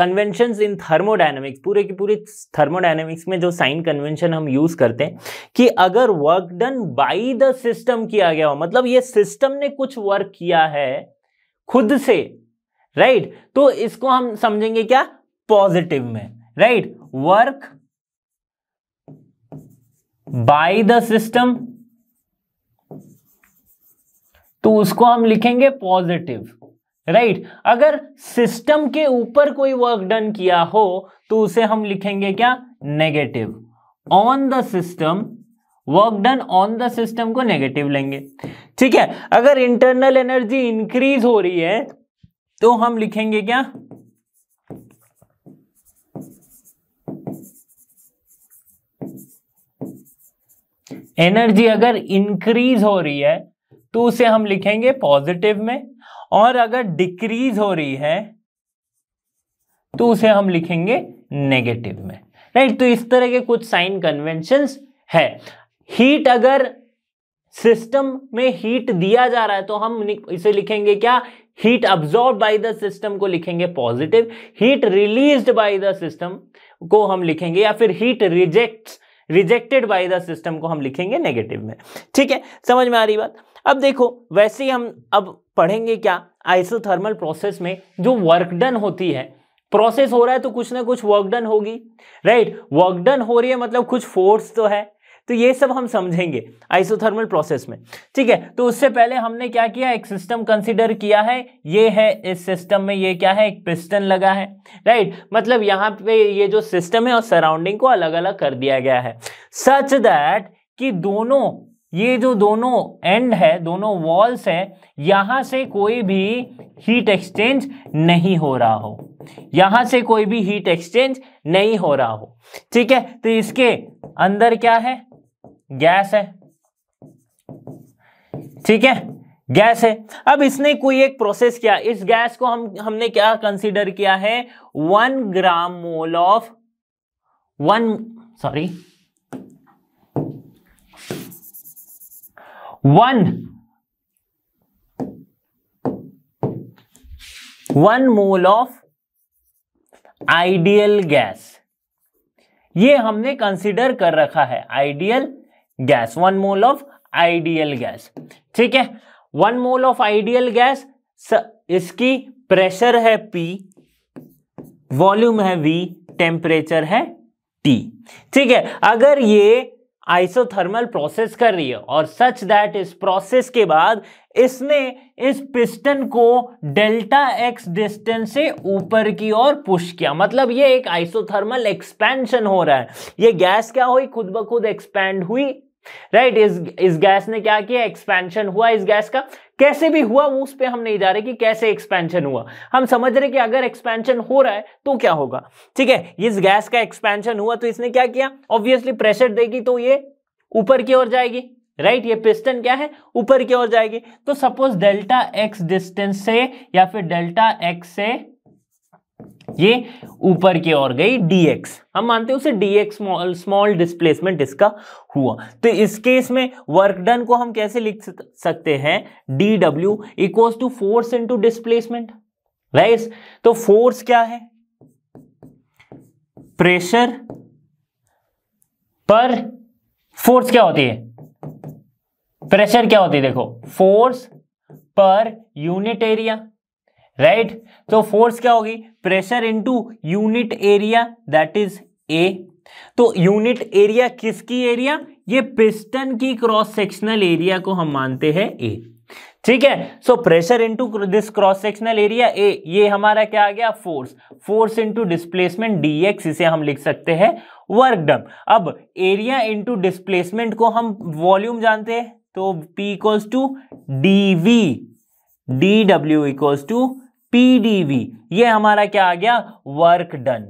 A: कन्वेंशन इन थर्मोडाइनमिक्स पूरे की पूरी थर्मोडाइनमिक्स में जो साइन कन्वेंशन हम यूज करते हैं कि अगर work done by the system किया गया हो मतलब ये सिस्टम ने कुछ वर्क किया है खुद से राइट right? तो इसको हम समझेंगे क्या पॉजिटिव में right right? Work by the system तो उसको हम लिखेंगे पॉजिटिव राइट right? अगर सिस्टम के ऊपर कोई वर्क डन किया हो तो उसे हम लिखेंगे क्या negative on the system work done on the system को नेगेटिव लेंगे ठीक है अगर इंटरनल एनर्जी इंक्रीज हो रही है तो हम लिखेंगे क्या एनर्जी अगर इंक्रीज हो रही है तो उसे हम लिखेंगे पॉजिटिव में और अगर डिक्रीज हो रही है तो उसे हम लिखेंगे नेगेटिव में राइट तो इस तरह के कुछ साइन कन्वेंशन है हीट अगर सिस्टम में हीट दिया जा रहा है तो हम इसे लिखेंगे क्या heat absorb by the system को लिखेंगे positive heat released by the system को हम लिखेंगे या फिर heat rejects rejected by the system को हम लिखेंगे नेगेटिव में ठीक है समझ में आ रही बात अब देखो वैसे ही हम अब पढ़ेंगे क्या आइसोथर्मल प्रोसेस में जो वर्क डन होती है प्रोसेस हो रहा है तो कुछ ना कुछ वर्क डन होगी राइट वर्क डन हो रही है मतलब कुछ फोर्स तो है तो ये सब हम समझेंगे आइसोथर्मल प्रोसेस में ठीक है तो उससे पहले हमने क्या किया एक सिस्टम कंसिडर किया है ये है इस सिस्टम में ये क्या है एक पिस्टन लगा है राइट मतलब यहाँ पे ये जो सिस्टम है और सराउंडिंग को अलग अलग कर दिया गया है सच दैट कि दोनों ये जो दोनों एंड है दोनों वॉल्स है यहां से कोई भी हीट एक्सचेंज नहीं हो रहा हो यहां से कोई भी हीट एक्सचेंज नहीं हो रहा हो ठीक है तो इसके अंदर क्या है गैस है ठीक है गैस है अब इसने कोई एक प्रोसेस किया इस गैस को हम हमने क्या कंसीडर किया है one gram mole of one sorry one one mole of ideal gas ये हमने कंसीडर कर रखा है ideal gas one mole of ideal gas ठीक है one mole of ideal gas इसकी प्रेशर है पी वॉल्यूम है वी टेम्परेचर है टी ठीक है अगर ये आइसोथर्मल प्रोसेस कर रही है और सच दैट इस प्रोसेस के बाद इसने इस पिस्टन को डेल्टा एक्स डिस्टेंस से ऊपर की ओर पुश किया मतलब ये एक आइसोथर्मल एक्सपेंशन हो रहा है ये गैस क्या हुई खुद ब खुद एक्सपैंड हुई राइट right, इस इस गैस ने क्या किया एक्सपेंशन हुआ इस गैस का कैसे भी हुआ वो उस पर हम नहीं जा रहे कि कैसे एक्सपेंशन हुआ हम समझ रहे कि अगर एक्सपेंशन हो रहा है तो क्या होगा ठीक है इस गैस का एक्सपेंशन हुआ तो इसने क्या किया ऑब्वियसली प्रेशर देगी तो ये ऊपर की ओर जाएगी राइट right? ये पिस्टन क्या है ऊपर की ओर जाएगी तो सपोज डेल्टा एक्स डिस्टेंस से या फिर डेल्टा एक्स से ये ऊपर की ओर गई dx हम मानते हैं उसे dx स्मॉल स्मॉल डिस्प्लेसमेंट इसका हुआ तो इस केस में वर्क डन को हम कैसे लिख सकते हैं D W equals to force into displacement right तो फोर्स क्या है प्रेशर पर फोर्स क्या होती है प्रेशर क्या होती है देखो फोर्स पर यूनिट एरिया राइट तो फोर्स क्या होगी pressure into unit area that is A तो यूनिट एरिया किसकी एरिया ये पिस्टन की क्रॉस सेक्शनल एरिया को हम मानते हैं ए ठीक है so pressure into this cross sectional area A ये हमारा क्या आ गया force force into displacement D X इसे हम लिख सकते हैं वर्क डन अब एरिया इनटू डिस्प्लेसमेंट को हम वॉल्यूम जानते हैं तो P equals to D V D W equals to P D V ये हमारा क्या आ गया वर्क डन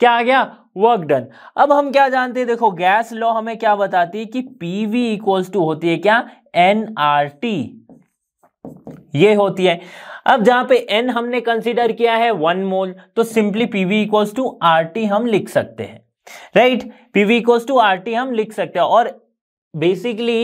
A: क्या आ गया वर्क डन अब हम क्या जानते हैं देखो गैस लॉ हमें क्या बताती है कि पीवी इक्वल्स टू होती है क्या एन आर टी ये होती है अब जहां पे एन हमने कंसीडर किया है वन मोल तो simply P V equals to R T हम लिख सकते हैं right PV equals to R T हम लिख सकते हैं और बेसिकली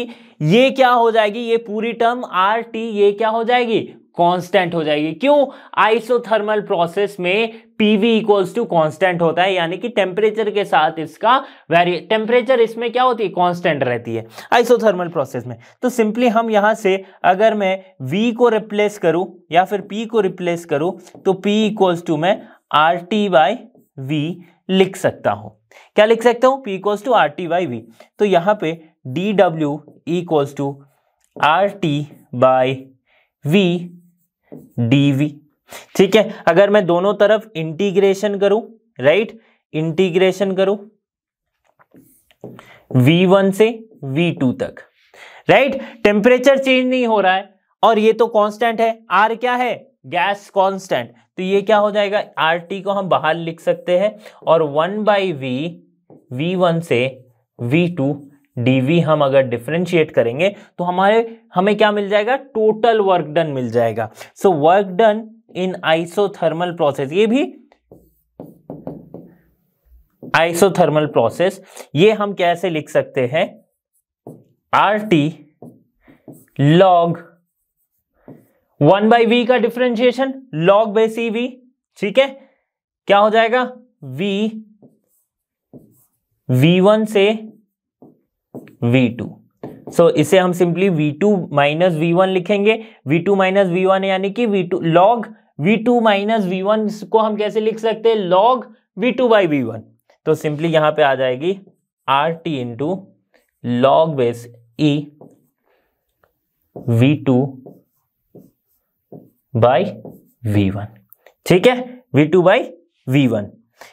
A: ये क्या हो जाएगी ये पूरी टर्म आर टी ये क्या हो जाएगी कांस्टेंट हो जाएगी क्यों आइसोथर्मल प्रोसेस में पीवी इक्वल्स टू कांस्टेंट होता है यानी कि टेम्परेचर के साथ इसका वेरी टेम्परेचर इसमें क्या होती है कांस्टेंट रहती है आइसोथर्मल प्रोसेस में तो सिंपली हम यहां से अगर मैं वी को रिप्लेस करूं या फिर पी को रिप्लेस करूं तो पी इक्वल्स टू मैं आर टी बाई वी लिख सकता हूं क्या लिख सकता हूं P equals to R T by V तो यहां पर D W equals to R T by V D V ठीक है अगर मैं दोनों तरफ इंटीग्रेशन करूं राइट इंटीग्रेशन करूं V1 से V2 तक राइट टेम्परेचर चेंज नहीं हो रहा है और ये तो कांस्टेंट है R क्या है गैस कांस्टेंट तो ये क्या हो जाएगा आर टी को हम बाहर लिख सकते हैं और one by V V one से वी टू डीवी हम अगर डिफ्रेंशिएट करेंगे तो हमारे हमें क्या मिल जाएगा टोटल वर्क डन मिल जाएगा so work done in isothermal process ये भी आइसोथर्मल प्रोसेस ये हम कैसे लिख सकते हैं R T log one by V का differentiation log by C V ठीक है क्या हो जाएगा वी वी वन से वी टू सो इसे हम simply V two minus V one लिखेंगे V two minus V one यानी कि V two log V two minus V one को हम कैसे लिख सकते हैं log V two by V one तो सिंपली यहां पे आ जाएगी are T into log base E V two by V one ठीक है V two by V one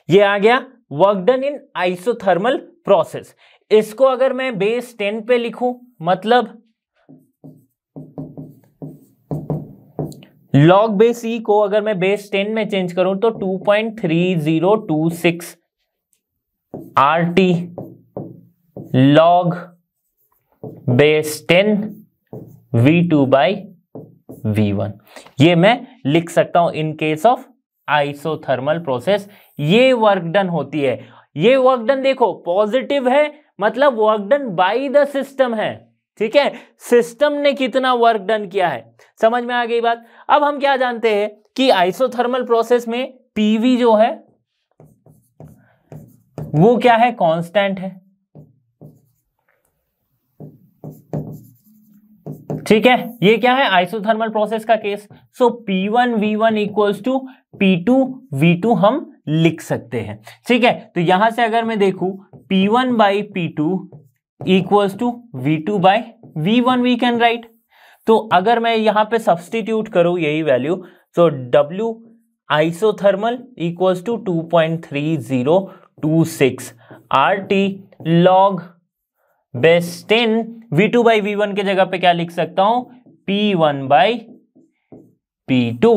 A: ये आ गया work done in isothermal process इसको अगर मैं बेस टेन पे लिखूं मतलब लॉग बेस ई को अगर मैं बेस टेन में चेंज करूं तो two point three zero two six R T log base ten V two by V one ये मैं लिख सकता हूं in case of isothermal process ये वर्क डन होती है ये वर्क डन देखो पॉजिटिव है मतलब work done by the system है ठीक है सिस्टम ने कितना वर्क डन किया है समझ में आ गई बात अब हम क्या जानते हैं कि आइसोथर्मल प्रोसेस में पीवी जो है वो क्या है कांस्टेंट है ठीक है ये क्या है आइसोथर्मल प्रोसेस का case so P one V one equals to P two V two हम लिख सकते हैं ठीक है तो यहां से अगर मैं देखूं P one by P two equals to V two by V one we can write तो अगर मैं यहां पे सब्सटीट्यूट करूं यही वैल्यू तो W isothermal equals to two point three zero two six R T log base ten V two by V one के जगह पे क्या लिख सकता हूं P one by P two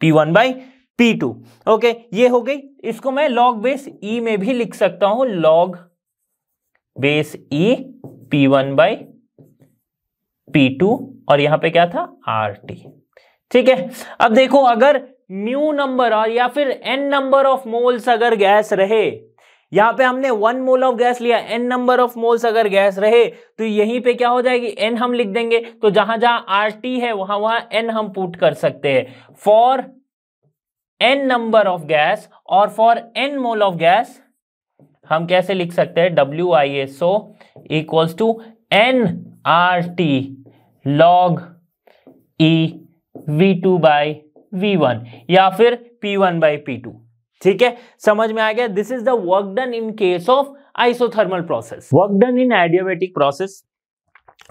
A: P one by P two okay ये हो गई इसको मैं लॉग बेस ई में भी लिख सकता हूं log base E P one by P two और यहां पे क्या था आर टी ठीक है अब देखो अगर न्यू नंबर और या फिर एन नंबर ऑफ मोल्स अगर गैस रहे यहां पे हमने वन मोल ऑफ गैस लिया एन नंबर ऑफ मोल्स अगर गैस रहे तो यहीं पे क्या हो जाएगी एन हम लिख देंगे तो जहां जहां आर टी है वहां वहां एन हम पुट कर सकते हैं for N number of gas और for N mole of gas हम कैसे लिख सकते हैं W I S O equals to N R T log E V two by V one या फिर P one by P two ठीक है समझ में आ गया this is the work done in case of isothermal process work done in adiabatic process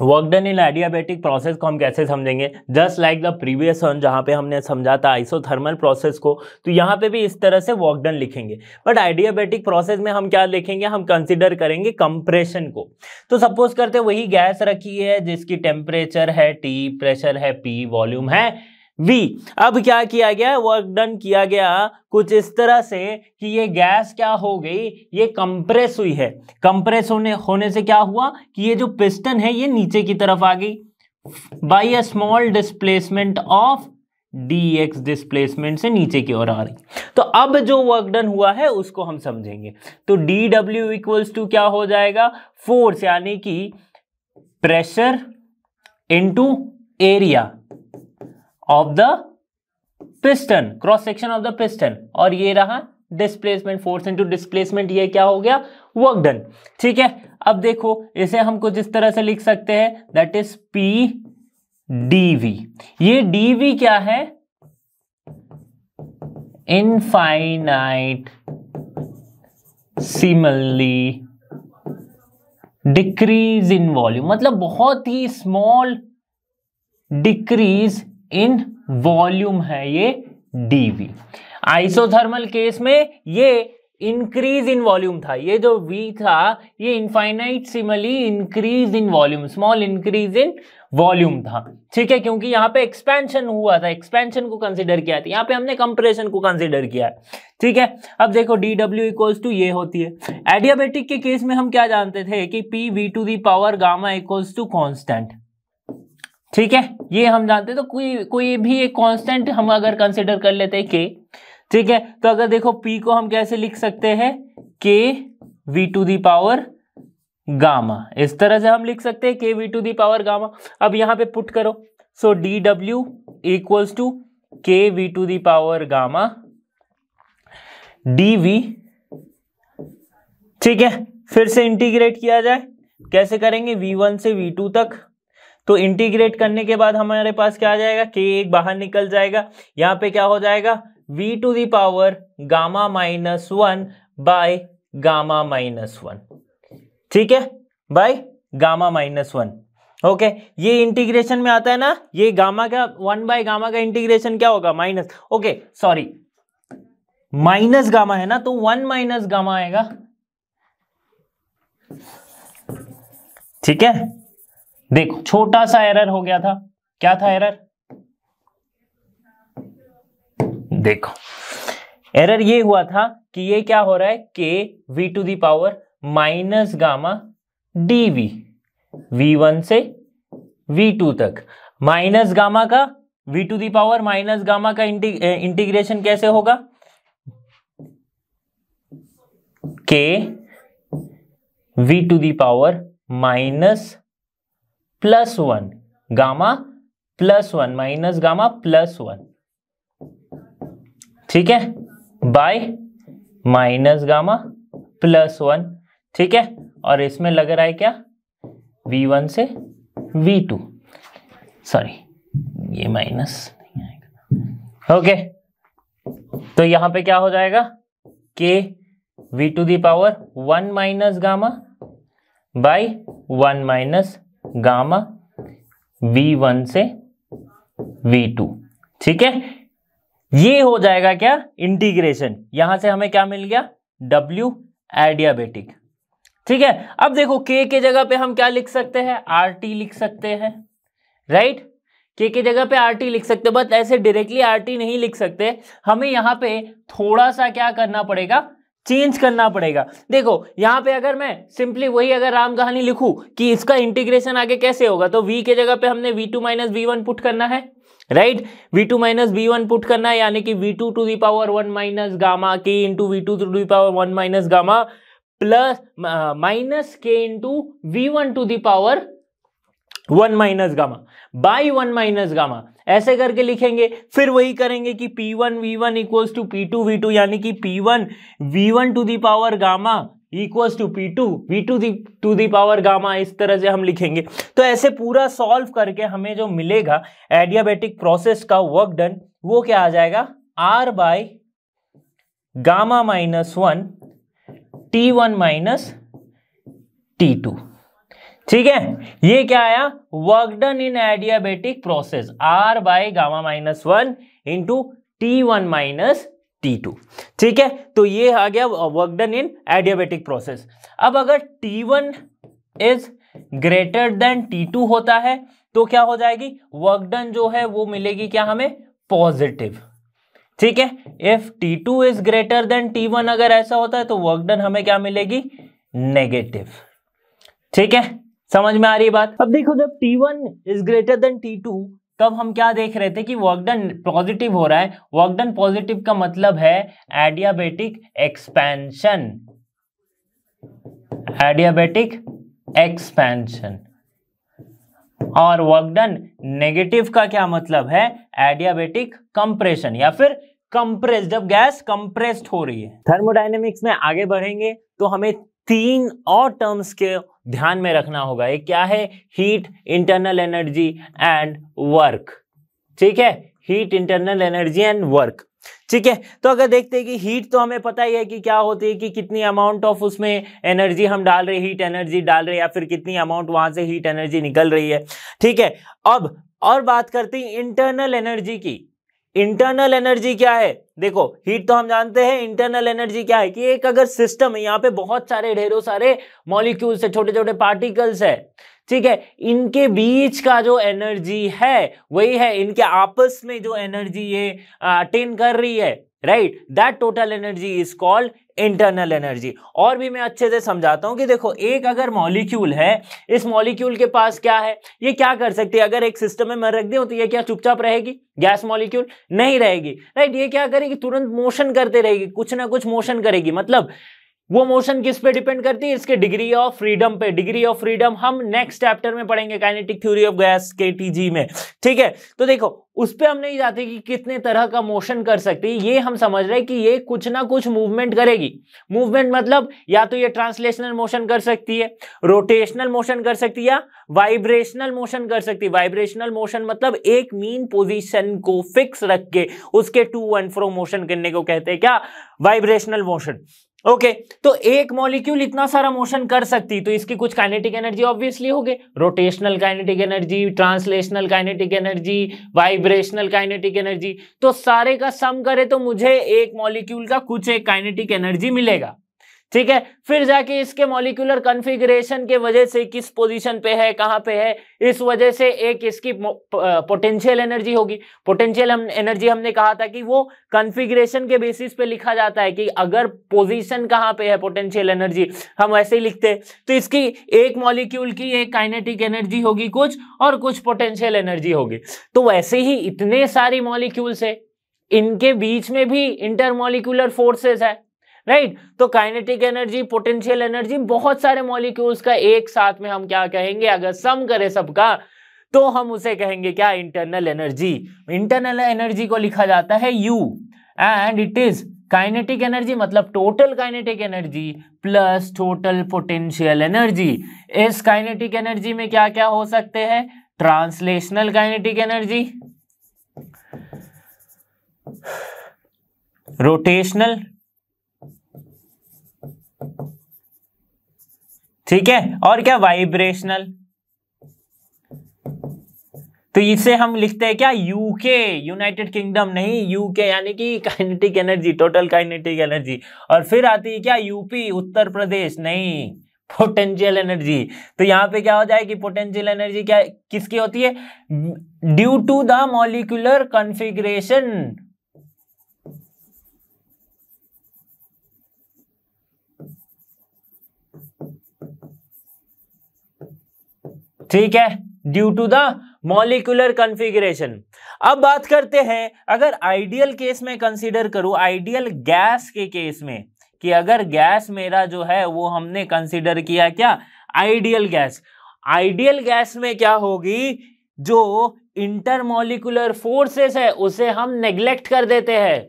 A: work done in adiabatic process को हम कैसे समझेंगे just like the previous one जहाँ पे हमने समझा था आइसोथर्मल प्रोसेस को तो यहाँ पे भी इस तरह से वर्क डन लिखेंगे बट आइडियाबेटिक प्रोसेस में हम क्या लिखेंगे हम कंसिडर करेंगे कंप्रेशन को तो सपोज करते वही गैस रखी है जिसकी टेम्परेचर है टी प्रेशर है पी वॉल्यूम है वी अब क्या किया गया वर्क डन किया गया कुछ इस तरह से कि ये गैस क्या हो गई ये कंप्रेस हुई है कंप्रेस होने होने से क्या हुआ कि ये जो पिस्टन है ये नीचे की तरफ आ गई by a small displacement of D X displacement से नीचे की ओर आ रही तो अब जो वर्क डन हुआ है उसको हम समझेंगे तो डी डब्ल्यू इक्वल्स टू क्या हो जाएगा फोर्स यानी कि pressure into area of the piston cross section of the piston और ये रहा डिस्प्लेसमेंट फोर्स इनटू डिस्प्लेसमेंट ये क्या हो गया वर्क डन ठीक है अब देखो इसे हम कुछ इस तरह से लिख सकते हैं दैट इज पी डीवी ये डीवी क्या है infinitesimally decrease in volume मतलब बहुत ही स्मॉल डिक्रीज इन वॉल्यूम है ये डीवी आइसोथर्मल केस में ये इंक्रीज इन वॉल्यूम था ये जो वी था ये infinitesimally increase in volume small increase in volume था ठीक है क्योंकि यहाँ पे एक्सपेंशन हुआ था एक्सपेंशन को कंसिडर किया था यहाँ पे हमने कंप्रेशन को कंसिडर किया है ठीक है अब देखो डी डब्ल्यू इक्वल्स टू ये होती है एडियाबेटिक के केस में हम क्या जानते थे कि P V to the power gamma equals to constant ठीक है ये हम जानते हैं तो कोई कोई भी एक कांस्टेंट हम अगर कंसिडर कर लेते हैं के ठीक है तो अगर देखो पी को हम कैसे लिख सकते हैं K V to the power gamma इस तरह से हम लिख सकते हैं K V to the power gamma अब यहां पे पुट करो so D W equals to K V to the power gamma D V ठीक है फिर से इंटीग्रेट किया जाए कैसे करेंगे वी वन से वी टू तक तो इंटीग्रेट करने के बाद हमारे पास क्या आ जाएगा के एक बाहर निकल जाएगा यहाँ पे क्या हो जाएगा V to the power gamma minus one by gamma minus one ठीक है by gamma minus one okay ये इंटीग्रेशन में आता है ना ये गामा का वन बाय गामा का इंटीग्रेशन क्या होगा minus okay sorry minus gamma है ना तो वन माइनस गामा आएगा ठीक है देखो छोटा सा एरर हो गया था क्या था एरर देखो एरर ये हुआ था कि ये क्या हो रहा है K V to the power minus gamma D V V one से वी टू तक माइनस गामा का V to the power minus gamma का इंटीग्रेशन eh, कैसे होगा K V to the power minus plus one gamma plus one minus gamma plus one ठीक है by minus gamma plus one ठीक है और इसमें लग रहा है क्या वी वन से वी टू सॉरी ये माइनस नहीं आएगा ओके तो यहां पे क्या हो जाएगा K V to the power one minus gamma by one minus gamma V1 से V2 ठीक है ये हो जाएगा क्या इंटीग्रेशन यहां से हमें क्या मिल गया W एडियाबेटिक ठीक है अब देखो K के जगह पे हम क्या लिख सकते हैं RT लिख सकते हैं राइट के के जगह पे आर टी लिख सकते बट ऐसे डायरेक्टली आर टी नहीं लिख सकते हमें यहां पे थोड़ा सा क्या करना पड़ेगा चेंज करना पड़ेगा देखो यहां पे अगर मैं सिंपली वही अगर राम कहानी लिखूं कि इसका इंटीग्रेशन आगे कैसे होगा तो v के जगह पे हमने v2 two minus V put करना है right v2 two minus V put करना है यानी कि v2 two to the power one minus gamma K into V two to the power one minus gamma plus minus K into V one to the power one minus gamma by one minus gamma ऐसे करके लिखेंगे फिर वही करेंगे कि P1 one V one equals to P two V two यानी कि P1 one V one to the power gamma equals to P two V two to the power gamma इस तरह से हम लिखेंगे तो ऐसे पूरा सॉल्व करके हमें जो मिलेगा एडियाबेटिक प्रोसेस का वर्क डन वो क्या आ जाएगा R by gamma minus one T one minus T two ठीक है ये क्या आया work done in adiabatic process R by gamma minus one into T one minus T two ठीक है तो ये आ गया work done in adiabatic process अब अगर T one is greater than T two होता है तो क्या हो जाएगी वर्क डन जो है वो मिलेगी क्या हमें पॉजिटिव ठीक है if T two is greater than T one अगर ऐसा होता है तो वर्क डन हमें क्या मिलेगी नेगेटिव ठीक है समझ में आ रही बात अब देखो जब T one is greater than T two तब हम क्या देख रहे थे कि वर्कडन पॉजिटिव हो रहा है वर्कडन पॉजिटिव का मतलब है एडियाबेटिक एक्सपेंशन एडियाबेटिक एक्सपेंशन और वर्कडन नेगेटिव का क्या मतलब है एडियाबेटिक कंप्रेशन या फिर कंप्रेस जब गैस कंप्रेस्ड हो रही है थर्मोडाइनेमिक्स में आगे बढ़ेंगे तो हमें तीन और टर्म्स के ध्यान में रखना होगा ये क्या है heat internal energy and work ठीक है heat internal energy and work ठीक है तो अगर देखते हैं कि हीट तो हमें पता ही है कि क्या होती है कि कितनी अमाउंट ऑफ उसमें एनर्जी हम डाल रहे हीट एनर्जी डाल रहे या फिर कितनी अमाउंट वहां से हीट एनर्जी निकल रही है ठीक है अब और बात करते हैं इंटरनल एनर्जी की इंटरनल एनर्जी क्या है देखो हीट तो हम जानते हैं इंटरनल एनर्जी क्या है कि एक अगर सिस्टम है यहाँ पे बहुत सारे ढेरों सारे मॉलिक्यूल्स है छोटे छोटे पार्टिकल्स है ठीक है इनके बीच का जो एनर्जी है वही है इनके आपस में जो एनर्जी ये अटेन कर रही है right that total energy is called internal energy और भी मैं अच्छे से समझाता हूं कि देखो एक अगर मॉलिक्यूल है इस मॉलिक्यूल के पास क्या है ये क्या कर सकती है अगर एक सिस्टम में मैं रख दूं तो ये क्या चुपचाप रहेगी गैस मॉलिक्यूल नहीं रहेगी राइट ये क्या करेगी तुरंत मोशन करते रहेगी कुछ ना कुछ मोशन करेगी मतलब वो मोशन किस पे डिपेंड करती है इसके डिग्री ऑफ फ्रीडम पे डिग्री ऑफ फ्रीडम हम नेक्स्ट चैप्टर में पढ़ेंगे काइनेटिक थ्योरी ऑफ गैस के में ठीक है तो देखो उस पर हम नहीं जाते कि कितने तरह का मोशन कर सकती है ये हम समझ रहे हैं कि ये कुछ ना कुछ मूवमेंट करेगी मूवमेंट मतलब या तो ये ट्रांसलेशनल मोशन कर सकती है रोटेशनल मोशन कर सकती है या वाइब्रेशनल मोशन कर सकती है वाइब्रेशनल मोशन मतलब एक मीन पोजीशन को फिक्स रख के उसके टू एंड फ्रो मोशन करने को कहते हैं क्या वाइब्रेशनल मोशन ओके okay, तो एक मॉलिक्यूल इतना सारा मोशन कर सकती तो इसकी कुछ काइनेटिक एनर्जी ऑब्वियसली होगी rotational kinetic energy translational kinetic energy vibrational kinetic energy तो सारे का सम करे तो मुझे एक मॉलिक्यूल का कुछ एक काइनेटिक एनर्जी मिलेगा ठीक है फिर जाके इसके मॉलिकुलर कॉन्फ़िगरेशन के वजह से किस पोजीशन पे है कहाँ पे है इस वजह से एक इसकी पोटेंशियल एनर्जी होगी पोटेंशियल हम एनर्जी हमने कहा था कि वो कॉन्फ़िगरेशन के बेसिस पे लिखा जाता है कि अगर पोजीशन कहाँ पे है पोटेंशियल एनर्जी हम ऐसे ही लिखते तो इसकी एक मॉलिक्यूल की एक काइनेटिक एनर्जी होगी कुछ और कुछ पोटेंशियल एनर्जी होगी तो वैसे ही इतने सारी मॉलिक्यूल्स है इनके बीच में भी इंटरमोलिकुलर फोर्सेस है राइट तो काइनेटिक एनर्जी पोटेंशियल एनर्जी बहुत सारे मॉलिक्यूल्स का एक साथ में हम क्या कहेंगे अगर सम करें सबका तो हम उसे कहेंगे क्या इंटरनल एनर्जी इंटरनल एनर्जी को लिखा जाता है U and it is kinetic energy मतलब total kinetic energy plus total potential energy इस काइनेटिक एनर्जी में क्या क्या हो सकते हैं ट्रांसलेशनल काइनेटिक एनर्जी रोटेशनल ठीक है और क्या वाइब्रेशनल तो इसे हम लिखते हैं क्या यूके यूनाइटेड किंगडम नहीं यूके यानी कि kinetic energy total kinetic energy और फिर आती है क्या यूपी उत्तर प्रदेश नहीं पोटेंशियल एनर्जी तो यहां पे क्या हो जाएगी पोटेंशियल एनर्जी क्या किसकी होती है due to the molecular configuration ठीक है due to the molecular configuration अब बात करते हैं अगर आइडियल केस में कंसीडर करूं आइडियल गैस के केस में कि अगर गैस मेरा जो है वो हमने कंसीडर किया क्या आइडियल गैस आइडियल गैस में क्या होगी जो इंटरमोलिकुलर फोर्सेस है उसे हम नेग्लेक्ट कर देते हैं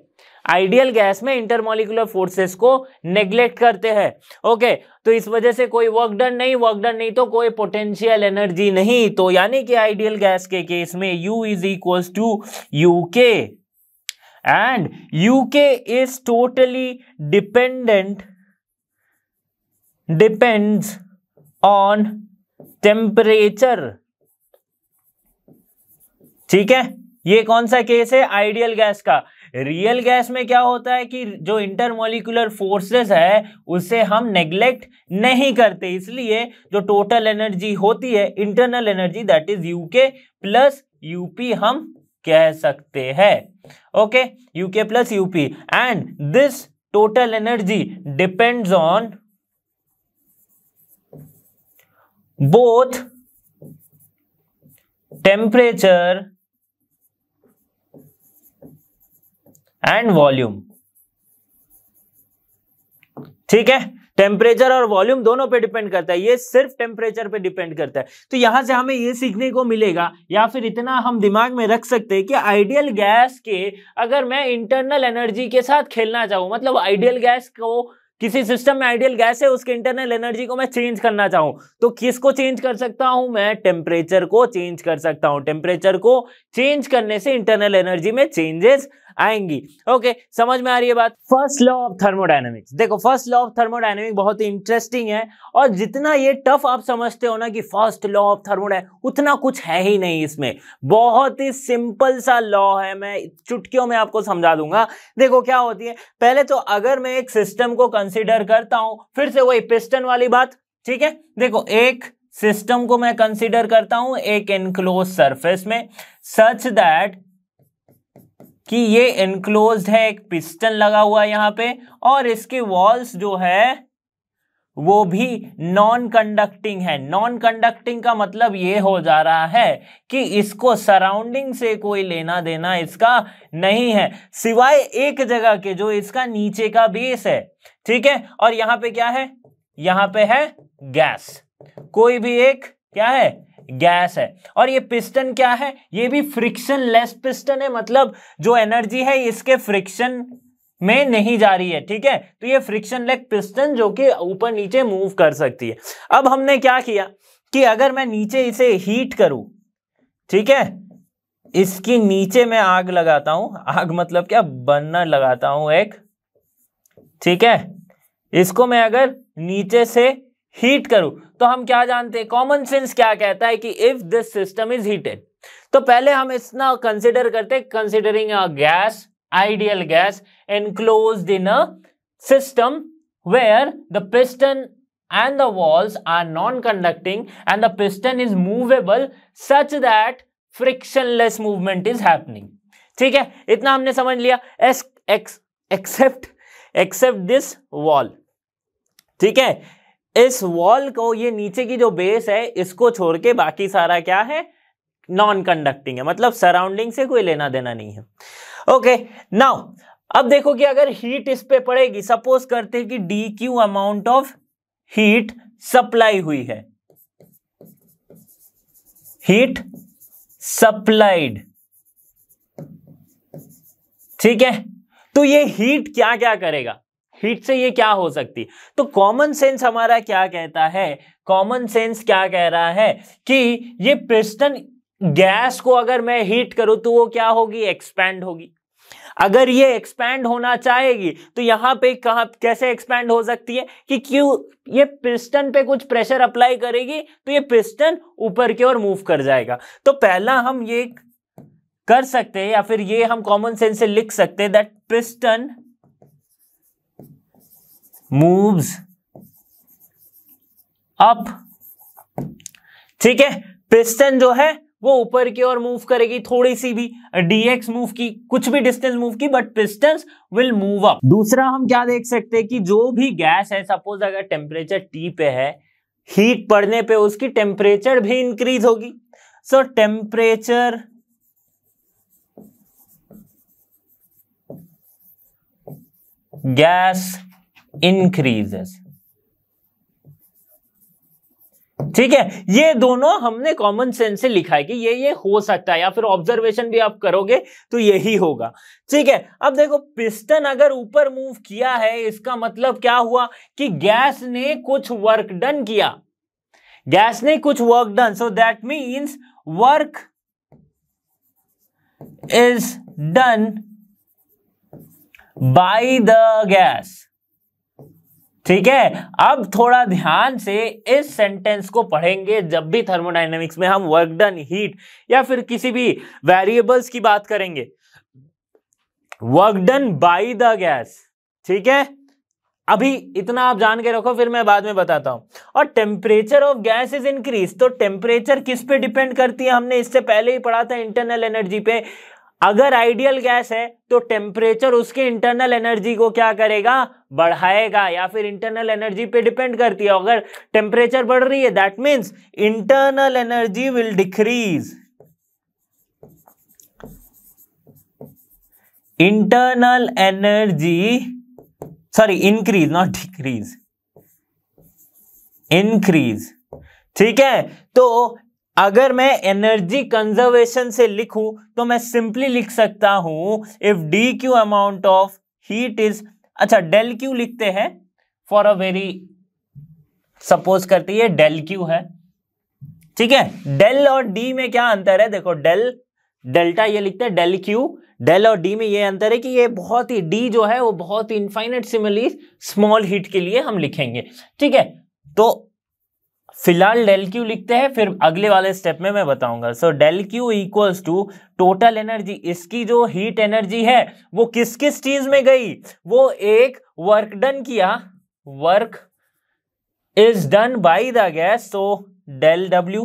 A: आइडियल गैस में इंटरमोलिकुलर फोर्सेस को नेग्लेक्ट करते हैं ओके तो इस वजह से कोई वर्क डन नहीं वर्क डन नहीं तो कोई पोटेंशियल एनर्जी नहीं तो यानी कि आइडियल गैस के केस में U is equals to U K and U K is totally dependent depends on temperature ठीक है ये कौन सा केस है आइडियल गैस का रियल गैस में क्या होता है कि जो इंटरमोलिकुलर फोर्सेस है उसे हम नेग्लेक्ट नहीं करते इसलिए जो टोटल एनर्जी होती है internal energy that is UK plus UP हम कह सकते हैं okay UK plus UP and this total energy depends on both temperature and volume ठीक है टेम्परेचर और वॉल्यूम दोनों पे डिपेंड करता है ये सिर्फ टेम्परेचर पे डिपेंड करता है तो यहां से हमें ये सीखने को मिलेगा या फिर इतना हम दिमाग में रख सकते हैं कि आइडियल गैस के अगर मैं इंटरनल एनर्जी के साथ खेलना चाहूं मतलब आइडियल गैस को किसी सिस्टम में आइडियल गैस है उसके इंटरनल एनर्जी को मैं चेंज करना चाहूं तो किसको चेंज कर सकता हूं मैं टेम्परेचर को चेंज कर सकता हूं टेम्परेचर को चेंज करने से इंटरनल एनर्जी में चेंजेस आएंगी ओके समझ में आ रही है बात फर्स्ट लॉ ऑफ थर्मोडाइनमिक्स देखो फर्स्ट लॉ ऑफ थर्मोडाइनमिक बहुत ही इंटरेस्टिंग है और जितना ये टफ आप समझते हो ना कि फर्स्ट लॉ ऑफ थर्मोडाइन उतना कुछ है ही नहीं इसमें बहुत ही सिंपल सा लॉ है मैं चुटकियों में आपको समझा दूंगा देखो क्या होती है पहले तो अगर मैं एक सिस्टम को कंसिडर करता हूं फिर से वही पिस्टन वाली बात ठीक है देखो एक सिस्टम को मैं कंसिडर करता हूं एक एनक्लोज सरफेस में सच दैट कि ये इनक्लोज है एक पिस्टन लगा हुआ है यहां पे और इसके वॉल्स जो है वो भी नॉन कंडक्टिंग है नॉन कंडक्टिंग का मतलब ये हो जा रहा है कि इसको सराउंडिंग से कोई लेना देना इसका नहीं है सिवाय एक जगह के जो इसका नीचे का बेस है ठीक है और यहां पे क्या है यहां पे है गैस कोई भी एक क्या है गैस है और ये पिस्टन क्या है ये भी फ्रिक्शन लेस पिस्टन है मतलब जो एनर्जी है इसके फ्रिक्शन में नहीं जा रही है ठीक है तो ये फ्रिक्शन लेस पिस्टन जो कि ऊपर नीचे मूव कर सकती है अब हमने क्या किया कि अगर मैं नीचे इसे हीट करूं ठीक है इसकी नीचे मैं आग लगाता हूं आग मतलब क्या बर्नर लगाता हूं एक ठीक है इसको मैं अगर नीचे से हीट करूं तो हम क्या जानते हैं कॉमन सेंस क्या कहता है कि if this system is heated तो पहले हम इतना कंसिडर करते considering a gas ideal gas enclose in a system where the piston and the walls are non conducting and the piston is movable such that friction less movement is happening ठीक है इतना हमने समझ लिया as ex except except this wall ठीक है इस वॉल को ये नीचे की जो बेस है इसको छोड़ के बाकी सारा क्या है नॉन कंडक्टिंग है मतलब सराउंडिंग से कोई लेना देना नहीं है ओके नाउ अब देखो कि अगर हीट इस पे पड़ेगी सपोज करते हैं कि D Q amount of heat supply हुई है हीट सप्लाइड ठीक है तो ये हीट क्या क्या करेगा हीट से ये क्या हो सकती तो कॉमन सेंस हमारा क्या कहता है कॉमन सेंस क्या कह रहा है कि ये पिस्टन गैस को अगर मैं हीट करूं तो वो क्या होगी एक्सपैंड होगी अगर ये एक्सपैंड होना चाहेगी तो यहां पे कहा कैसे एक्सपैंड हो सकती है कि क्यों ये पिस्टन पे कुछ प्रेशर अप्लाई करेगी तो ये पिस्टन ऊपर की ओर मूव कर जाएगा तो पहला हम ये कर सकते हैं या फिर ये हम कॉमन सेंस से लिख सकते हैं दैट पिस्टन मूव्स अप ठीक है पिस्टन जो है वो ऊपर की ओर मूव करेगी थोड़ी सी भी डीएक्स मूव की कुछ भी डिस्टेंस मूव की but piston will move up दूसरा हम क्या देख सकते हैं कि जो भी गैस है सपोज अगर टेम्परेचर टी पे है हीट पड़ने पे उसकी टेम्परेचर भी इंक्रीज होगी सो टेम्परेचर गैस इंक्रीजेस ठीक है ये दोनों हमने कॉमन सेंस से लिखा है कि ये ये हो सकता है या फिर ऑब्जर्वेशन भी आप करोगे तो यही होगा ठीक है अब देखो पिस्टन अगर ऊपर मूव किया है इसका मतलब क्या हुआ कि गैस ने कुछ वर्क डन किया गैस ने कुछ work done so that means work is done by the gas ठीक है अब थोड़ा ध्यान से इस सेंटेंस को पढ़ेंगे जब भी थर्मोडाइनमिक्स में हम वर्क डन हीट या फिर किसी भी वेरिएबल्स की बात करेंगे work done by the gas ठीक है अभी इतना आप जान के रखो फिर मैं बाद में बताता हूं और temperature of gas is increase तो टेम्परेचर किस पे डिपेंड करती है हमने इससे पहले ही पढ़ा था इंटरनल एनर्जी पे अगर आइडियल गैस है तो टेम्परेचर उसके इंटरनल एनर्जी को क्या करेगा बढ़ाएगा या फिर इंटरनल एनर्जी पे डिपेंड करती है अगर टेम्परेचर बढ़ रही है that means internal energy will decrease internal energy sorry increase not decrease increase ठीक है तो अगर मैं एनर्जी कंजर्वेशन से लिखूं तो मैं सिंपली लिख सकता हूं if D Q amount of heat is अच्छा डेल क्यू लिखते हैं फॉर अ वेरी सपोज करते हैं डेल क्यू है ठीक है डेल और डी में क्या अंतर है देखो डेल डेल्टा ये लिखते हैं डेल क्यू डेल और डी में ये अंतर है कि ये बहुत ही डी जो है वो बहुत ही इनफाइनेट सिमिली स्मॉल हीट के लिए हम लिखेंगे ठीक है तो फिलहाल डेल क्यू लिखते हैं फिर अगले वाले स्टेप में मैं बताऊंगा so del Q equals to total energy इसकी जो हीट एनर्जी है वो किस किस चीज में गई वो एक वर्क डन किया work is done by the gas so del W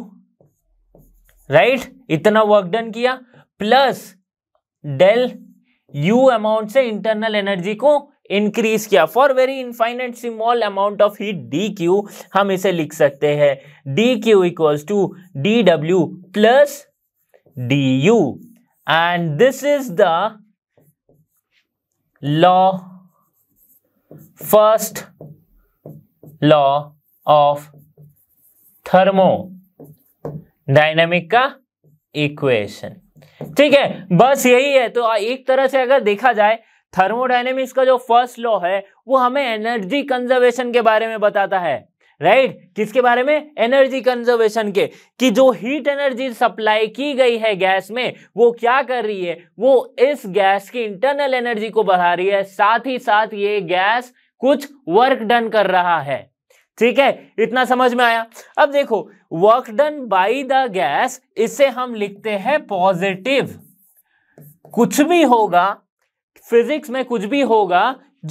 A: right इतना वर्क डन किया प्लस डेल यू अमाउंट से इंटरनल एनर्जी को इंक्रीज किया for very infinite small amount of heat D Q हम इसे लिख सकते हैं D Q equals to D W plus D U and this is the law first law of thermodynamic का इक्वेशन ठीक है बस यही है तो एक तरह से अगर देखा जाए थर्मोडाइनेमिक्स का जो फर्स्ट लॉ है वो हमें एनर्जी कंजर्वेशन के बारे में बताता है राइट right? किसके बारे में एनर्जी कंजर्वेशन के कि जो हीट एनर्जी सप्लाई की गई है गैस में वो क्या कर रही है वो इस गैस की इंटरनल एनर्जी को बढ़ा रही है साथ ही साथ ये गैस कुछ वर्क डन कर रहा है ठीक है इतना समझ में आया अब देखो work done by the gas इसे हम लिखते हैं पॉजिटिव कुछ भी होगा फिजिक्स में कुछ भी होगा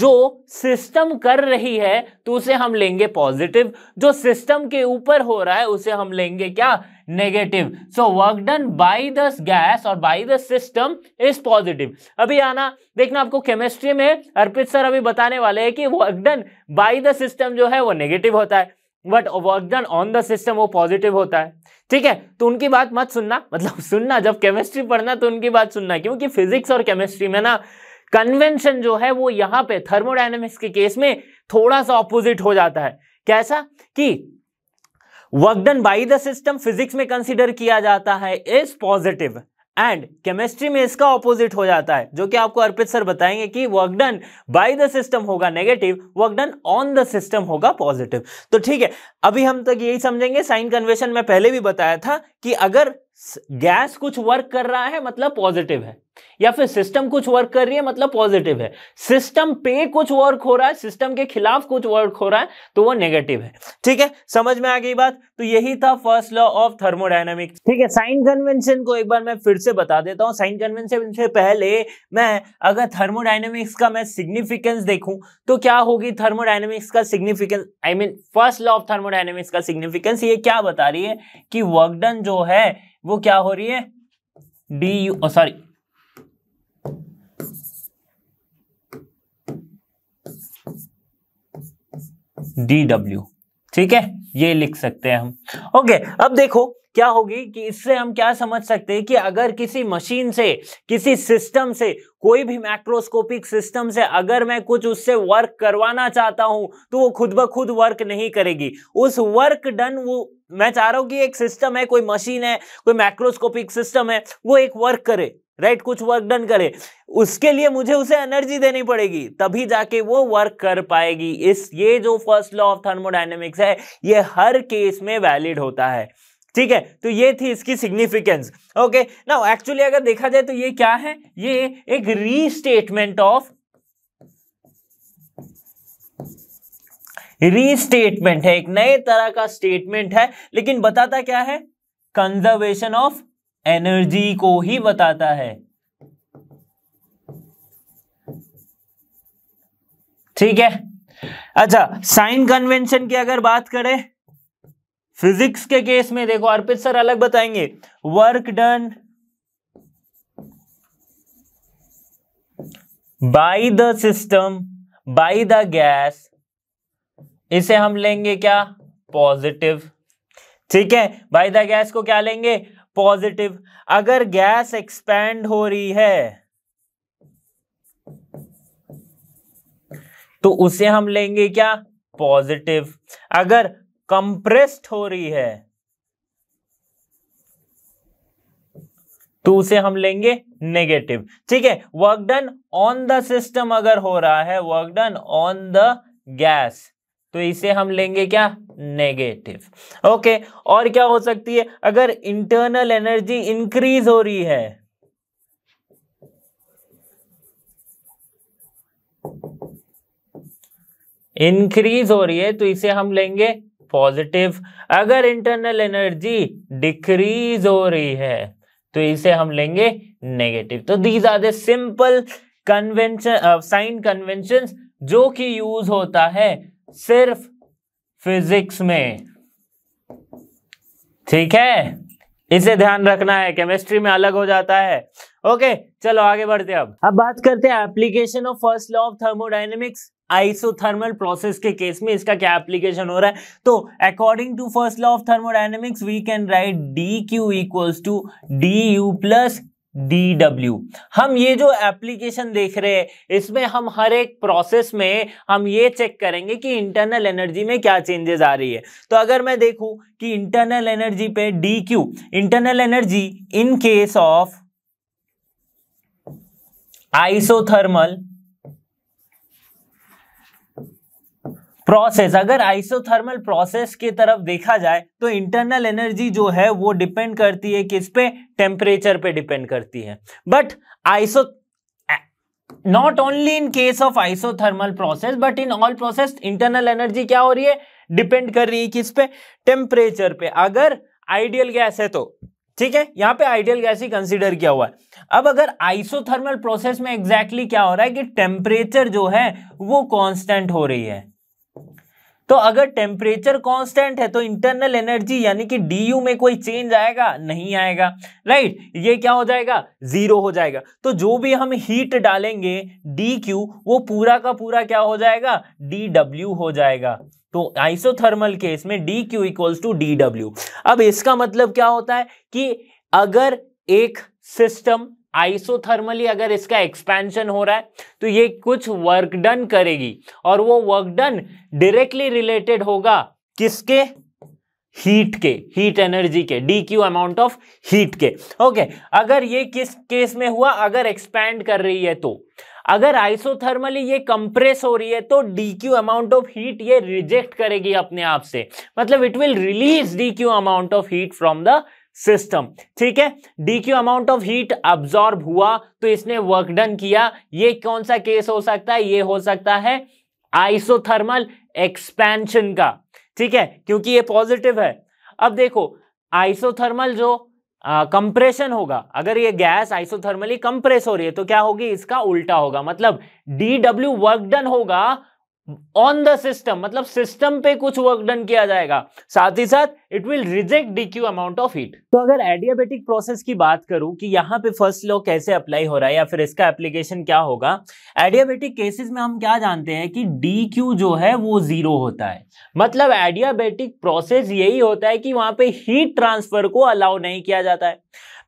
A: जो सिस्टम कर रही है तो उसे हम लेंगे पॉजिटिव जो सिस्टम के ऊपर हो रहा है उसे हम लेंगे क्या negative so work done by the gas और by the system is positive अभी आना देखना आपको केमिस्ट्री में अर्पित सर अभी बताने वाले हैं कि work done by the system जो है वो नेगेटिव होता है but work done on the system वो पॉजिटिव होता है ठीक है तो उनकी बात मत सुनना मतलब सुनना जब केमिस्ट्री पढ़ना तो उनकी बात सुनना क्योंकि फिजिक्स और केमिस्ट्री में ना कन्वेंशन जो है वो यहां पे थर्मोडाइनमिक्स के केस में थोड़ा सा ऑपोजिट हो जाता है कैसा कि work done by the system physics में कंसिडर किया जाता है इज पॉजिटिव एंड केमिस्ट्री में इसका ऑपोजिट हो जाता है जो कि आपको अर्पित सर बताएंगे कि work done by the system होगा negative work done on the system होगा पॉजिटिव तो ठीक है अभी हम तक यही समझेंगे साइन कन्वेशन में पहले भी बताया था कि अगर गैस कुछ वर्क कर रहा है मतलब पॉजिटिव है या फिर सिस्टम कुछ वर्क कर रही है मतलब पॉजिटिव है सिस्टम पे कुछ वर्क हो रहा है सिस्टम के खिलाफ कुछ वर्क हो रहा है तो वो नेगेटिव है ठीक है समझ में आ गई बात तो यही था फर्स्ट लॉ ऑफ थर्मोडाइनमिक्स ठीक है साइन कन्वेंशन को एक बार मैं फिर से बता देता हूँ साइन कन्वेंशन से पहले मैं अगर थर्मोडाइनमिक्स का मैं सिग्निफिकेंस देखूं तो क्या होगी थर्मोडाइनमिक्स का significance I mean first law of thermodynamics का सिग्निफिकेंस ये क्या बता रही है कि वर्कडन जो है वो क्या हो रही है D U sorry D W ठीक है ये लिख सकते हैं हम ओके अब देखो क्या होगी कि इससे हम क्या समझ सकते हैं कि अगर किसी मशीन से किसी सिस्टम से कोई भी मैक्रोस्कोपिक सिस्टम से अगर मैं कुछ उससे वर्क करवाना चाहता हूं तो वो खुद ब खुद वर्क नहीं करेगी उस वर्क डन वो मैं चाह रहा हूं कि एक सिस्टम है कोई मशीन है कोई मैक्रोस्कोपिक सिस्टम है वो एक वर्क करे राइट right, कुछ वर्क डन करे उसके लिए मुझे उसे एनर्जी देनी पड़ेगी तभी जाके वो वर्क कर पाएगी इस ये जो फर्स्ट लॉ ऑफ थर्मोडाइनेमिक्स है ये हर केस में वैलिड होता है ठीक है तो ये थी इसकी सिग्निफिकेंस ओके ना एक्चुअली अगर देखा जाए तो ये क्या है ये एक रीस्टेटमेंट ऑफ रीस्टेटमेंट है एक नए तरह का स्टेटमेंट है लेकिन बताता क्या है कंजर्वेशन ऑफ एनर्जी को ही बताता है ठीक है अच्छा साइन कन्वेंशन की अगर बात करें फिजिक्स के केस में देखो अर्पित सर अलग बताएंगे work done by the system by the gas इसे हम लेंगे क्या पॉजिटिव ठीक है बाय द गैस को क्या लेंगे पॉजिटिव अगर गैस एक्सपैंड हो रही है तो उसे हम लेंगे क्या पॉजिटिव अगर कंप्रेस्ड हो रही है तो उसे हम लेंगे नेगेटिव ठीक है work done on the system अगर हो रहा है work done on the gas तो इसे हम लेंगे क्या नेगेटिव ओके और क्या हो सकती है अगर इंटरनल एनर्जी इंक्रीज हो रही है इंक्रीज हो रही है तो इसे हम लेंगे पॉजिटिव अगर इंटरनल एनर्जी डिक्रीज हो रही है तो इसे हम लेंगे नेगेटिव तो these are the simple convention sign convention जो कि यूज होता है सिर्फ फिजिक्स में ठीक है इसे ध्यान रखना है केमिस्ट्री में अलग हो जाता है ओके चलो आगे बढ़ते अब अब बात करते हैं application of first law of thermodynamics isothermal process के केस में इसका क्या एप्लीकेशन हो रहा है तो according to first law of thermodynamics we can write D Q equals to D U plus D W हम ये जो एप्लीकेशन देख रहे हैं इसमें हम हर एक प्रोसेस में हम ये चेक करेंगे कि इंटरनल एनर्जी में क्या चेंजेस आ रही है तो अगर मैं देखूं कि इंटरनल एनर्जी पे D Q internal energy in case of isothermal process अगर आइसोथर्मल प्रोसेस की तरफ देखा जाए तो इंटरनल एनर्जी जो है वो डिपेंड करती है किस पे टेम्परेचर पे डिपेंड करती है but iso not only in case of isothermal process but in all process internal energy क्या हो रही है डिपेंड कर रही है किस पे टेम्परेचर पे अगर आइडियल गैस है तो ठीक है यहाँ पे आइडियल गैस ही कंसिडर किया हुआ है अब अगर आइसोथर्मल प्रोसेस में एग्जैक्टली exactly क्या हो रहा है कि टेम्परेचर जो है वो कांस्टेंट हो रही है तो अगर टेम्परेचर कांस्टेंट है तो इंटरनल एनर्जी यानी कि डी यू में कोई चेंज आएगा नहीं आएगा राइट ये क्या हो जाएगा जीरो हो जाएगा तो जो भी हम हीट डालेंगे डी क्यू वो पूरा का पूरा क्या हो जाएगा डी डब्ल्यू हो जाएगा तो आइसोथर्मल केस में D Q equals to D W अब इसका मतलब क्या होता है कि अगर एक सिस्टम आइसोथर्मली अगर इसका एक्सपेंशन हो रहा है तो ये कुछ वर्क डन करेगी और वो वर्क डन डायरेक्टली रिलेटेड होगा किसके हीट के हीट एनर्जी के D Q amount of heat के ओके अगर ये किस केस में हुआ अगर एक्सपैंड कर रही है तो अगर आइसोथर्मली ये कंप्रेस हो रही है तो D Q amount of heat ये रिजेक्ट करेगी अपने आप से मतलब it will release D Q amount of heat from the system ठीक है D Q amount of heat absorb हुआ तो इसने वर्क डन किया ये कौन सा केस हो सकता है ये हो सकता है आइसोथर्मल एक्सपेंशन का ठीक है क्योंकि ये पॉजिटिव है अब देखो आइसोथर्मल जो कंप्रेशन होगा अगर ये गैस आइसोथर्मली कंप्रेस हो रही है तो क्या होगी इसका उल्टा होगा मतलब डी डब्ल्यू वर्क डन होगा ऑन द सिस्टम मतलब सिस्टम पे कुछ वर्क डन किया जाएगा साथ ही साथ it will reject D Q amount of heat तो अगर एडियाबेटिक प्रोसेस की बात करूं कि यहाँ पे फर्स्ट लॉ कैसे अप्लाई हो रहा है या फिर इसका एप्लीकेशन क्या होगा एडियाबेटिक केसेस में हम क्या जानते हैं कि डी क्यू जो है वो जीरो होता है मतलब एडियाबेटिक प्रोसेस यही होता है कि वहां पे हीट ट्रांसफर को अलाउ नहीं किया जाता है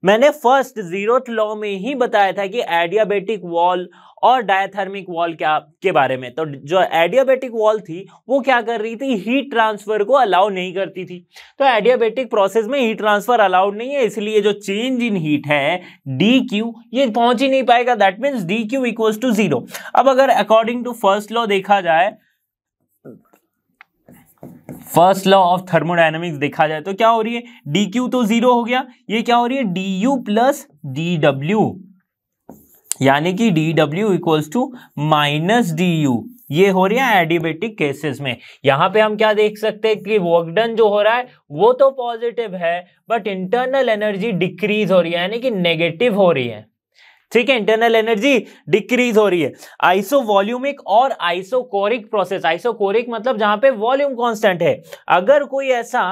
A: मैंने फर्स्ट जीरोथ लॉ में ही बताया था कि एडियाबेटिक वॉल और डायथर्मिक वॉल क्या के बारे में तो जो एडियाबेटिक वॉल थी वो क्या कर रही थी हीट ट्रांसफर को अलाउ नहीं करती थी तो एडियाबेटिक प्रोसेस में हीट ट्रांसफर अलाउड नहीं है इसलिए जो चेंज इन हीट है डी क्यू ये पहुंच ही नहीं पाएगा that means D Q equals to zero अब अगर अकॉर्डिंग टू फर्स्ट लॉ देखा जाए फर्स्ट लॉ ऑफ थर्मोडाइनमिक्स देखा जाए तो क्या हो रही है डी क्यू तो जीरो हो गया ये क्या हो रही है D U plus D W यानी कि D W equals to minus D U ये हो रही है एडिबेटिक केसेस में यहां पे हम क्या देख सकते हैं कि वर्कडन जो हो रहा है वो तो पॉजिटिव है बट इंटरनल एनर्जी डिक्रीज हो रही है यानी कि नेगेटिव हो रही है ठीक है इंटरनल एनर्जी डिक्रीज हो रही है आइसो वॉल्यूमिक और आइसोकोरिक प्रोसेस आइसोकोरिक मतलब जहां पे वॉल्यूम कांस्टेंट है अगर कोई ऐसा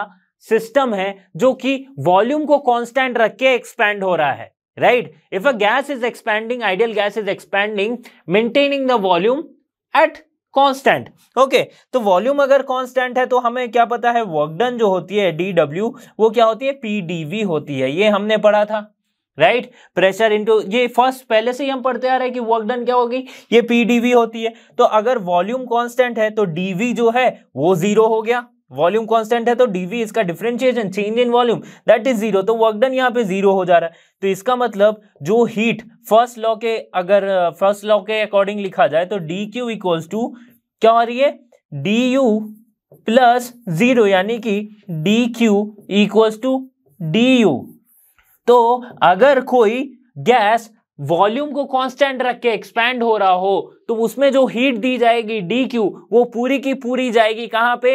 A: सिस्टम है जो कि वॉल्यूम को कांस्टेंट रख के एक्सपेंड हो रहा है right if a gas is expanding ideal gas is expanding maintaining the volume at constant okay तो वॉल्यूम अगर कांस्टेंट है तो हमें क्या पता है वर्कडन जो होती है डी डब्ल्यू वो क्या होती है पी डी वी होती है ये हमने पढ़ा था राइट प्रेशर इनटू ये फर्स्ट पहले से ही हम पढ़ते आ रहे हैं कि वर्क डन क्या होगी ये पीडीवी होती है तो अगर वॉल्यूम कांस्टेंट है तो डीवी जो है वो जीरो हो गया वॉल्यूम कांस्टेंट है तो डीवी इसका differentiation change in volume that is zero तो वर्क डन यहाँ पे जीरो हो जा रहा है तो इसका मतलब जो हीट फर्स्ट लॉ के अगर फर्स्ट लॉ के अकॉर्डिंग लिखा जाए तो डी क्यू इक्वल्स टू क्या हो रही है डी यू प्लस जीरो यानी कि D Q equals to D U तो अगर कोई गैस वॉल्यूम को कांस्टेंट रख के एक्सपैंड हो रहा हो तो उसमें जो हीट दी जाएगी डी क्यू वो पूरी की पूरी जाएगी कहां पे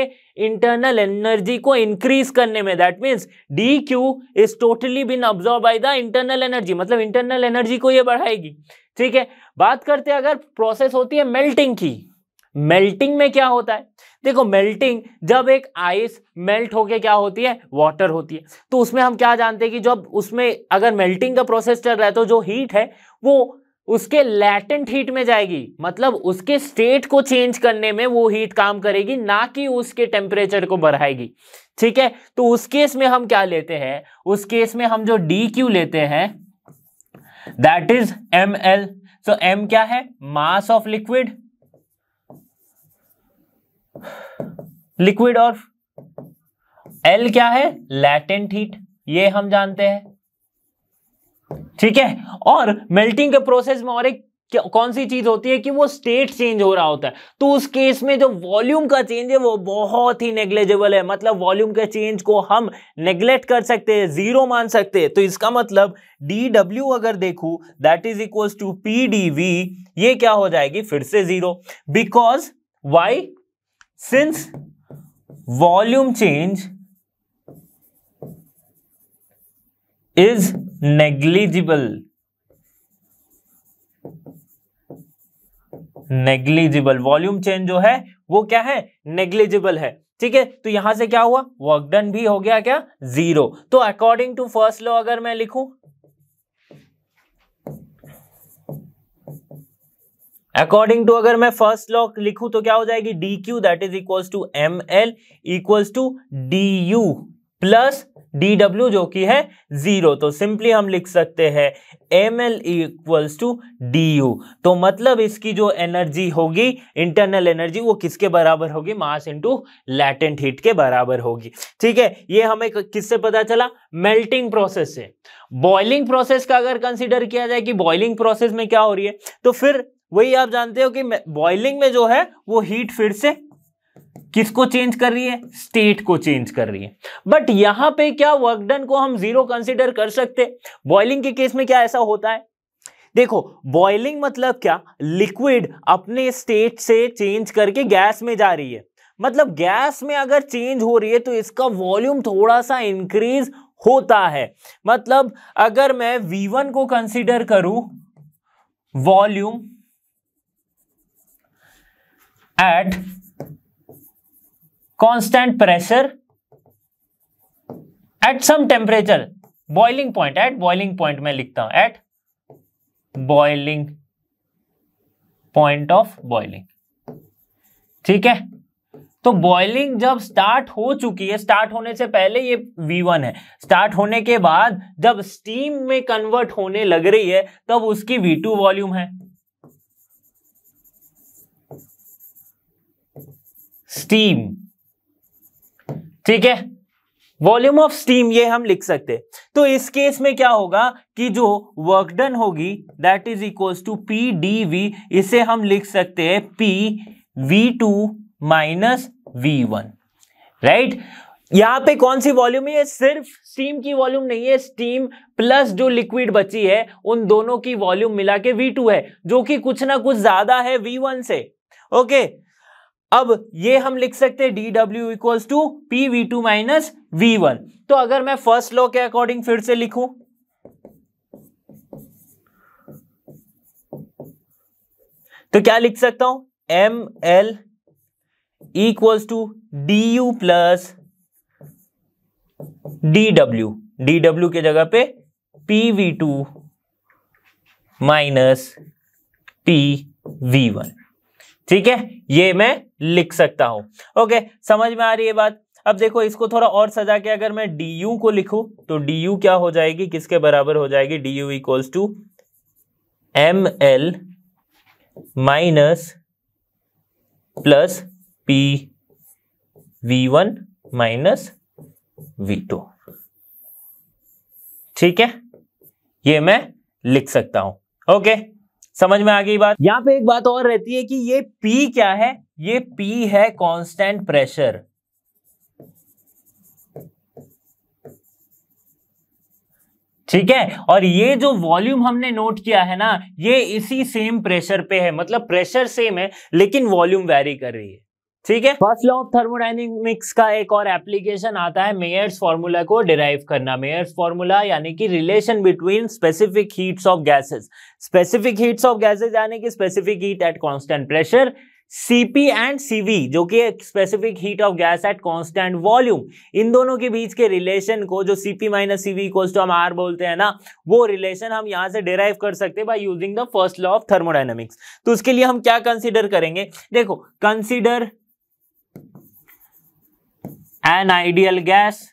A: इंटरनल एनर्जी को इंक्रीज करने में that means D Q is totally been absorb by the internal energy मतलब इंटरनल एनर्जी को ये बढ़ाएगी ठीक है बात करते हैं अगर प्रोसेस होती है मेल्टिंग की मेल्टिंग में क्या होता है देखो मेल्टिंग जब एक आइस मेल्ट होके क्या होती है वाटर होती है तो उसमें हम क्या जानते हैं कि जब उसमें अगर मेल्टिंग का प्रोसेस चल रहा है तो जो हीट है वो उसके लैटेंट हीट में जाएगी मतलब उसके स्टेट को चेंज करने में वो हीट काम करेगी ना कि उसके टेम्परेचर को बढ़ाएगी ठीक है तो उस केस में हम क्या लेते हैं उस केस में हम जो डी क्यू लेते हैं that is M L so M क्या है मास ऑफ लिक्विड लिक्विड और एल क्या है लैटेंट हीट ये हम जानते हैं ठीक है और मेल्टिंग के प्रोसेस में और एक कौन सी चीज होती है कि वो स्टेट चेंज हो रहा होता है तो उस केस में जो वॉल्यूम का चेंज है वो बहुत ही नेग्लेजेबल है मतलब वॉल्यूम के चेंज को हम नेग्लेक्ट कर सकते हैं जीरो मान सकते हैं तो इसका मतलब डी डब्ल्यू अगर देखू that is equal to P D V ये क्या हो जाएगी फिर से zero because why since volume change is negligible negligible volume change जो है वो क्या है नेग्लिजिबल है ठीक है तो यहां से क्या हुआ वर्क डन भी हो गया क्या जीरो तो अकॉर्डिंग टू फर्स्ट लॉ अगर मैं लिखूं अकॉर्डिंग टू अगर मैं फर्स्ट लॉ लिखूं तो क्या हो जाएगी D Q that is equal to M L equal to D U plus D W जो कि है जीरो तो सिंपली हम लिख सकते हैं M L equals to D U तो मतलब इसकी जो एनर्जी होगी इंटरनल एनर्जी वो किसके बराबर होगी मास इंटू लैटेंट हीट के बराबर होगी ठीक है ये हमें किससे पता चला मेल्टिंग प्रोसेस से बॉइलिंग प्रोसेस का अगर कंसिडर किया जाए कि बॉइलिंग प्रोसेस में क्या हो रही है तो फिर वही आप जानते हो कि बॉइलिंग में जो है वो हीट फिर से किसको चेंज कर रही है स्टेट को चेंज कर रही है बट यहां पे क्या वर्क डन को हम जीरो कंसीडर कर सकते बॉइलिंग के केस में क्या ऐसा होता है देखो बॉइलिंग मतलब क्या लिक्विड अपने स्टेट से चेंज करके गैस में जा रही है मतलब गैस में अगर चेंज हो रही है तो इसका वॉल्यूम थोड़ा सा इंक्रीज होता है मतलब अगर मैं V1 को कंसिडर करूं volume at constant pressure at some temperature boiling point at boiling point में लिखता हूं at boiling point of boiling ठीक है तो बॉइलिंग जब स्टार्ट हो चुकी है स्टार्ट होने से पहले ये V1 है स्टार्ट होने के बाद जब स्टीम में कन्वर्ट होने लग रही है तब उसकी V2 वॉल्यूम है स्टीम ठीक है वॉल्यूम ऑफ स्टीम ये हम लिख सकते तो इस केस में क्या होगा कि जो वर्क डन होगी that is equal to P D V इसे हम लिख सकते हैं P V two minus V one right यहां पे कौन सी वॉल्यूम है सिर्फ स्टीम की वॉल्यूम नहीं है स्टीम प्लस जो लिक्विड बची है उन दोनों की वॉल्यूम मिला के वी टू है जो कि कुछ ना कुछ ज्यादा है वी वन से ओके okay, अब ये हम लिख सकते हैं D W equals to P V two minus V one तो अगर मैं फर्स्ट लॉ के अकॉर्डिंग फिर से लिखूं तो क्या लिख सकता हूं M L equals to D U plus D W D W के जगह पे P V two minus P V one ठीक है ये मैं लिख सकता हूं ओके समझ में आ रही है बात अब देखो इसको थोड़ा और सजा के अगर मैं डी यू को लिखूं तो डी यू क्या हो जाएगी किसके बराबर हो जाएगी D U equals to M L minus plus P V one minus V two ठीक है ये मैं लिख सकता हूं ओके समझ में आ गई बात यहां पे एक बात और रहती है कि ये P क्या है ये P है कांस्टेंट प्रेशर ठीक है और ये जो वॉल्यूम हमने नोट किया है ना ये इसी सेम प्रेशर पे है मतलब प्रेशर सेम है लेकिन वॉल्यूम वेरी कर रही है ठीक है फर्स्ट लॉ ऑफ थर्मोडाइनमिक्स का एक और एप्लीकेशन आता है मेयर्स फॉर्मूला को डिराइव करना मेयर्स फॉर्मूला यानी कि relation between specific heats of gases specific heats of gases यानी कि specific heat at constant pressure CP and CV जो कि एक specific heat of gas at constant volume इन दोनों के बीच के रिलेशन को जो CP minus CV equals to हम आर बोलते हैं ना वो रिलेशन हम यहां से डिराइव कर सकते हैं by using the first law of thermodynamics तो उसके लिए हम क्या कंसिडर करेंगे देखो कंसिडर एन आइडियल गैस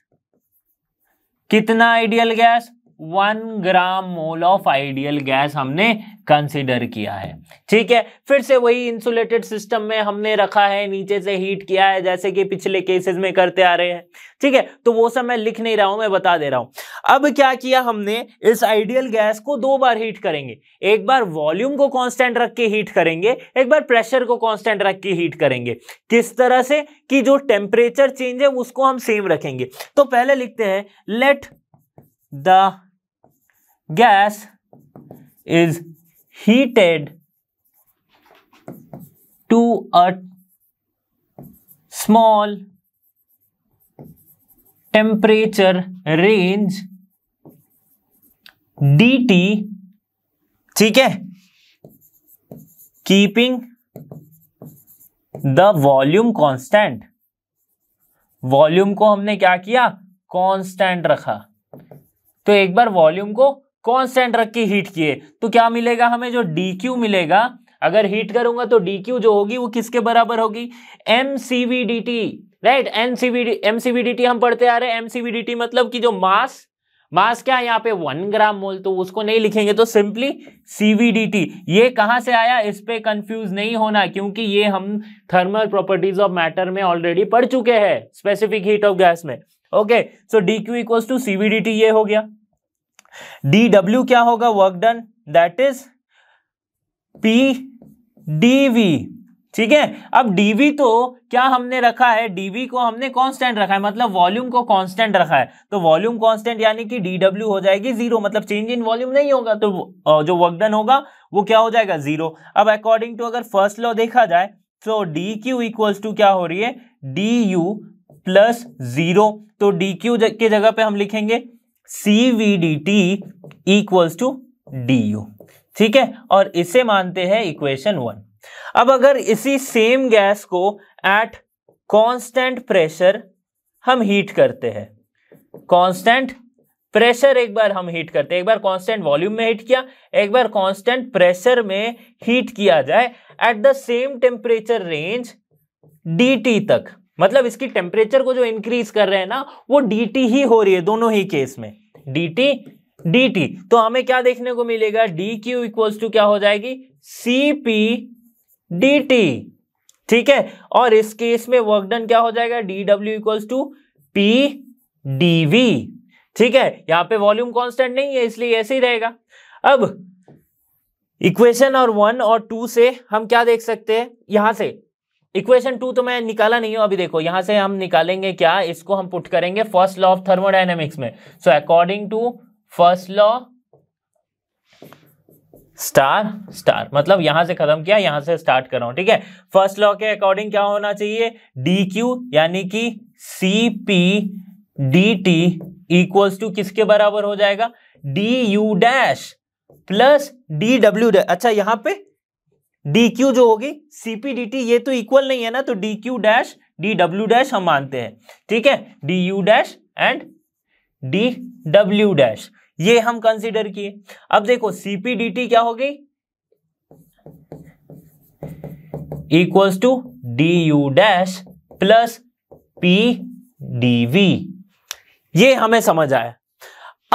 A: कितना ideal gas one gram mole of ideal gas हमने कंसिडर किया है ठीक है फिर से वही इंसुलेटेड सिस्टम में हमने रखा है नीचे से हीट किया है जैसे कि पिछले केसेस में करते आ रहे हैं ठीक है तो वो सब मैं लिख नहीं रहा हूं मैं बता दे रहा हूं अब क्या किया हमने इस आइडियल गैस को दो बार हीट करेंगे एक बार वॉल्यूम को कॉन्स्टेंट रख के हीट करेंगे एक बार प्रेशर को कॉन्स्टेंट रख के हीट करेंगे किस तरह से कि जो टेम्परेचर चेंज है उसको हम सेम रखेंगे तो पहले लिखते हैं let the gas is heated to a small temperature range dt ठीक है keeping the volume constant volume को हमने क्या किया कांस्टेंट रखा तो एक बार वॉल्यूम को कॉन्स्टेंट रख के हीट किए तो क्या मिलेगा हमें जो डी क्यू मिलेगा अगर हीट करूंगा तो डी क्यू जो होगी वो किसके बराबर होगी M C V D T right M C V D M C V D T हम पढ़ते आ रहे हैं M C V D T मतलब कि जो मास मास क्या है यहाँ पे वन ग्राम मोल तो उसको नहीं लिखेंगे तो सिंपली सीवीडीटी ये कहाँ से आया इस पे कंफ्यूज नहीं होना क्योंकि ये हम थर्मल प्रॉपर्टीज ऑफ मैटर में ऑलरेडी पढ़ चुके हैं स्पेसिफिक हीट ऑफ गैस में okay so D Q equals to CVDT ये हो गया डी डब्ल्यू क्या होगा work done that is P D V ठीक है अब डीवी तो क्या हमने रखा है डीवी को हमने कांस्टेंट रखा है मतलब वॉल्यूम को कांस्टेंट रखा है तो वॉल्यूम कांस्टेंट यानी कि डी डब्ल्यू हो जाएगी जीरो मतलब चेंज इन वॉल्यूम नहीं होगा तो जो वर्क डन होगा वो क्या हो जाएगा जीरो अब अकॉर्डिंग टू अगर फर्स्ट लॉ देखा जाए तो डी क्यू इक्वल्स टू क्या हो रही है डी यू प्लस जीरो तो डी क्यू के जगह पे हम लिखेंगे C V D T equals to D U ठीक है और इसे मानते हैं इक्वेशन वन अब अगर इसी सेम गैस को एट कांस्टेंट प्रेशर हम हीट करते हैं कांस्टेंट प्रेशर एक बार हम हीट करते हैं एक बार कांस्टेंट वॉल्यूम में हीट किया एक बार कांस्टेंट प्रेशर में हीट किया जाए at the same temperature range D तक मतलब इसकी टेम्परेचर को जो इंक्रीज कर रहे हैं ना वो डी ही हो रही है दोनों ही केस में डी टी डी टी तो हमें क्या देखने को मिलेगा डी क्यू इक्वल्स टू क्या हो जाएगी सी पी डी टी ठीक है और इस केस में वर्क डन क्या हो जाएगा D W equals to P D V ठीक है यहां पे वॉल्यूम कांस्टेंट नहीं है इसलिए ऐसे ही रहेगा अब इक्वेशन और वन और टू से हम क्या देख सकते हैं यहां से इक्वेशन टू तो मैं निकाला नहीं हूं अभी देखो यहां से हम निकालेंगे क्या इसको हम पुट करेंगे फर्स्ट लॉ ऑफ थर्मोडाइनमिक्स में so according to first law star star मतलब यहां से खत्म किया यहां से स्टार्ट कर रहा हूं ठीक है फर्स्ट लॉ के अकॉर्डिंग क्या होना चाहिए डी क्यू यानी कि C P D T equals to किसके बराबर हो जाएगा D U dash plus D W अच्छा यहां पे डी क्यू जो होगी सीपीडीटी ये तो इक्वल नहीं है ना तो D Q dash D W dash हम मानते हैं ठीक है D U dash and D W dash ये हम कंसिडर किए अब देखो सीपीडीटी क्या हो गई equals to D U dash plus P D V ये हमें समझ आया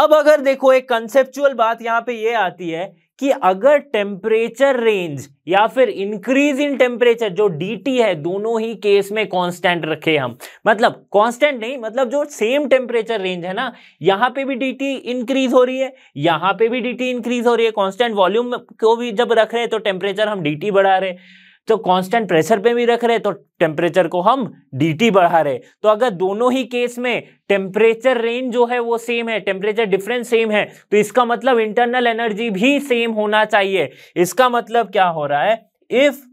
A: अब अगर देखो एक कंसेप्चुअल बात यहां पे ये आती है कि अगर टेम्परेचर रेंज या फिर इंक्रीज इन टेम्परेचर जो डी है दोनों ही केस में कांस्टेंट रखे हम मतलब कांस्टेंट नहीं मतलब जो सेम टेम्परेचर रेंज है ना यहां पे भी डी इंक्रीज हो रही है यहां पे भी डी इंक्रीज हो रही है कांस्टेंट वॉल्यूम को भी जब रख रहे हैं तो टेम्परेचर हम डीटी बढ़ा रहे हैं तो कांस्टेंट प्रेशर पे भी रख रहे तो टेम्परेचर को हम डी बढ़ा रहे तो अगर दोनों ही केस में टेम्परेचर रेंज जो है वो सेम है टेम्परेचर डिफरेंस सेम है तो इसका मतलब इंटरनल एनर्जी भी सेम होना चाहिए इसका मतलब क्या हो रहा है if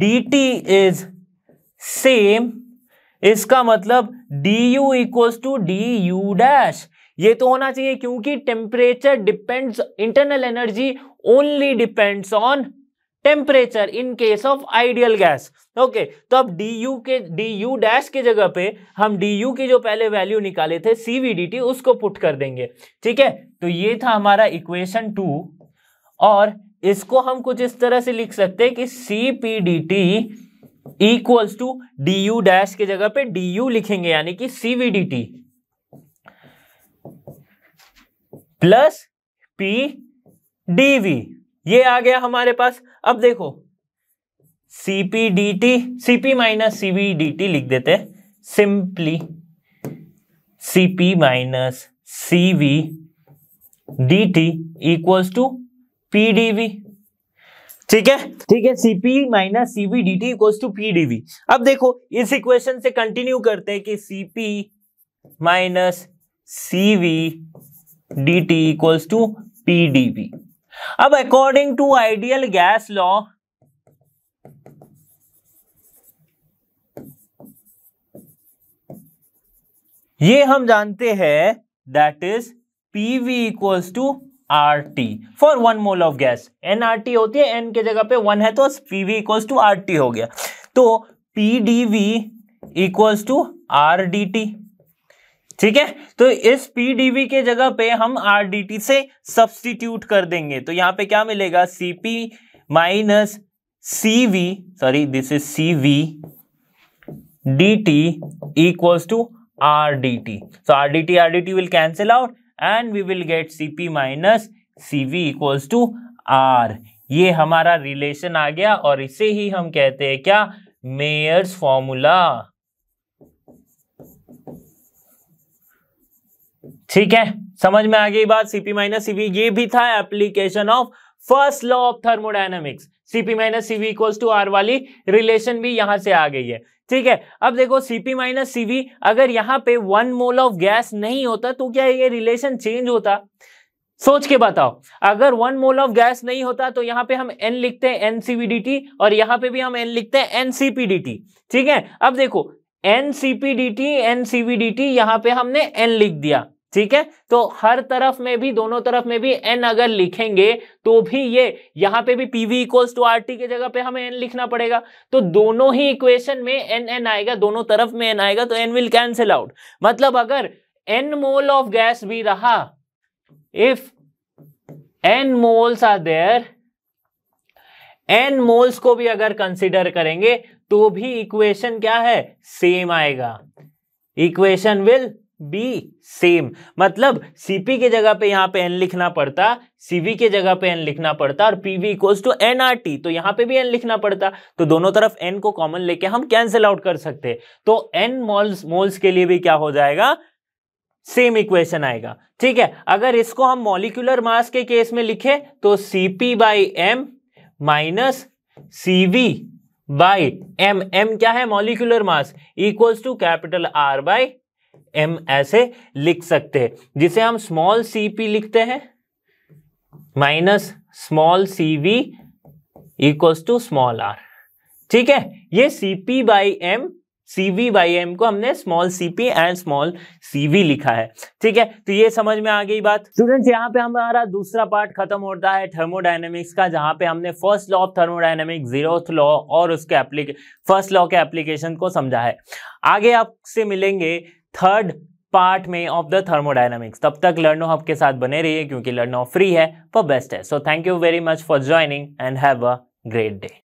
A: D T is same इसका मतलब D U equals to D U dash ये तो होना चाहिए क्योंकि temperature depends internal energy only depends on temperature in case of ideal gas okay तो अब डी यू के डी यू डैश के जगह पे हम डी यू की जो पहले वैल्यू निकाले थे सीवीडीटी उसको पुट कर देंगे ठीक है तो ये था हमारा इक्वेशन टू और इसको हम कुछ इस तरह से लिख सकते हैं कि C P D T equals to D U dash के जगह पे डी यू लिखेंगे यानी कि CVDT plus P D V ये आ गया हमारे पास अब देखो CP D T CP minus CV D T लिख देते हैं simply CP minus CV D T equals to P D V ठीक है ठीक है CP minus CV D T equals to P D V अब देखो इस इक्वेशन से कंटिन्यू करते हैं कि CP minus CV D T equals to P D V अब according to ideal gas law ये हम जानते हैं that is PV equals to R T for one mole of gas N R T होती है एन के जगह पे वन है तो PV equals to R T हो गया तो P D V equals to R D T ठीक है तो इस पीडीवी के जगह पे हम आरडीटी से सब्सटीट्यूट कर देंगे तो यहाँ पे क्या मिलेगा CP minus CV sorry this is CV D T equals to R D T so R D T R D T will cancel out and we will get C P minus C V equals to R ये हमारा रिलेशन आ गया और इसे ही हम कहते हैं क्या मेयर्स फॉर्मूला ठीक है समझ में आ गई बात सीपी माइनस सीवी ये भी था application of first law of thermodynamics CP minus CV equals to R वाली रिलेशन भी यहां से आ गई है ठीक है अब देखो सीपी माइनस सीवी अगर यहाँ पे वन मोल ऑफ गैस नहीं होता तो क्या ये रिलेशन चेंज होता सोच के बताओ अगर वन मोल ऑफ गैस नहीं होता तो यहाँ पे हम एन लिखते हैं एनसीवीडीटी और यहाँ पे भी हम एन लिखते हैं एनसीपीडीटी ठीक है अब देखो एनसीपीडीटी एनसीवीडीटी यहाँ पे हमने एन लिख दिया ठीक है तो हर तरफ में भी दोनों तरफ में भी एन अगर लिखेंगे तो भी ये यहां पे भी PV equals to R T की जगह पे हमें एन लिखना पड़ेगा तो दोनों ही इक्वेशन में एन एन आएगा दोनों तरफ में एन आएगा तो एन विल कैंसिल आउट मतलब अगर एन मोल ऑफ गैस भी रहा if N moles are there N moles को भी अगर कंसिडर करेंगे तो भी इक्वेशन क्या है सेम आएगा इक्वेशन विल बी सेम मतलब सीपी के जगह पे यहां पे एन लिखना पड़ता सीवी के जगह पे एन लिखना पड़ता और PV equals to N R T तो यहां पे भी एन लिखना पड़ता तो दोनों तरफ एन को कॉमन लेके हम कैंसिल आउट कर सकते तो एन मोल्स मोल्स के लिए भी क्या हो जाएगा सेम इक्वेशन आएगा ठीक है अगर इसको हम मॉलिकुलर मास के केस में लिखे तो CP by M minus CV by M M क्या है molecular mass equals to capital R by M ऐसे लिख सकते हैं जिसे हम स्मॉल सी पी लिखते हैं minus small C V equals to small R ठीक है ये C P by M C V by M को हमने small C P and small C V लिखा है ठीक है तो ये समझ में आ गई बात स्टूडेंट्स यहाँ पे हमारा दूसरा पार्ट खत्म होता है थर्मोडाइनमिक्स का जहाँ पे हमने first law of thermodynamic zeroth law और उसके फर्स्ट लॉ के एप्लीकेशन को समझा है आगे आपसे मिलेंगे थर्ड पार्ट में ऑफ द थर्मोडाइनमिक्स तब तक लर्नो हब के साथ बने रहिए क्योंकि लर्नो फ्री है फॉर बेस्ट है so thank you very much for joining and have a great day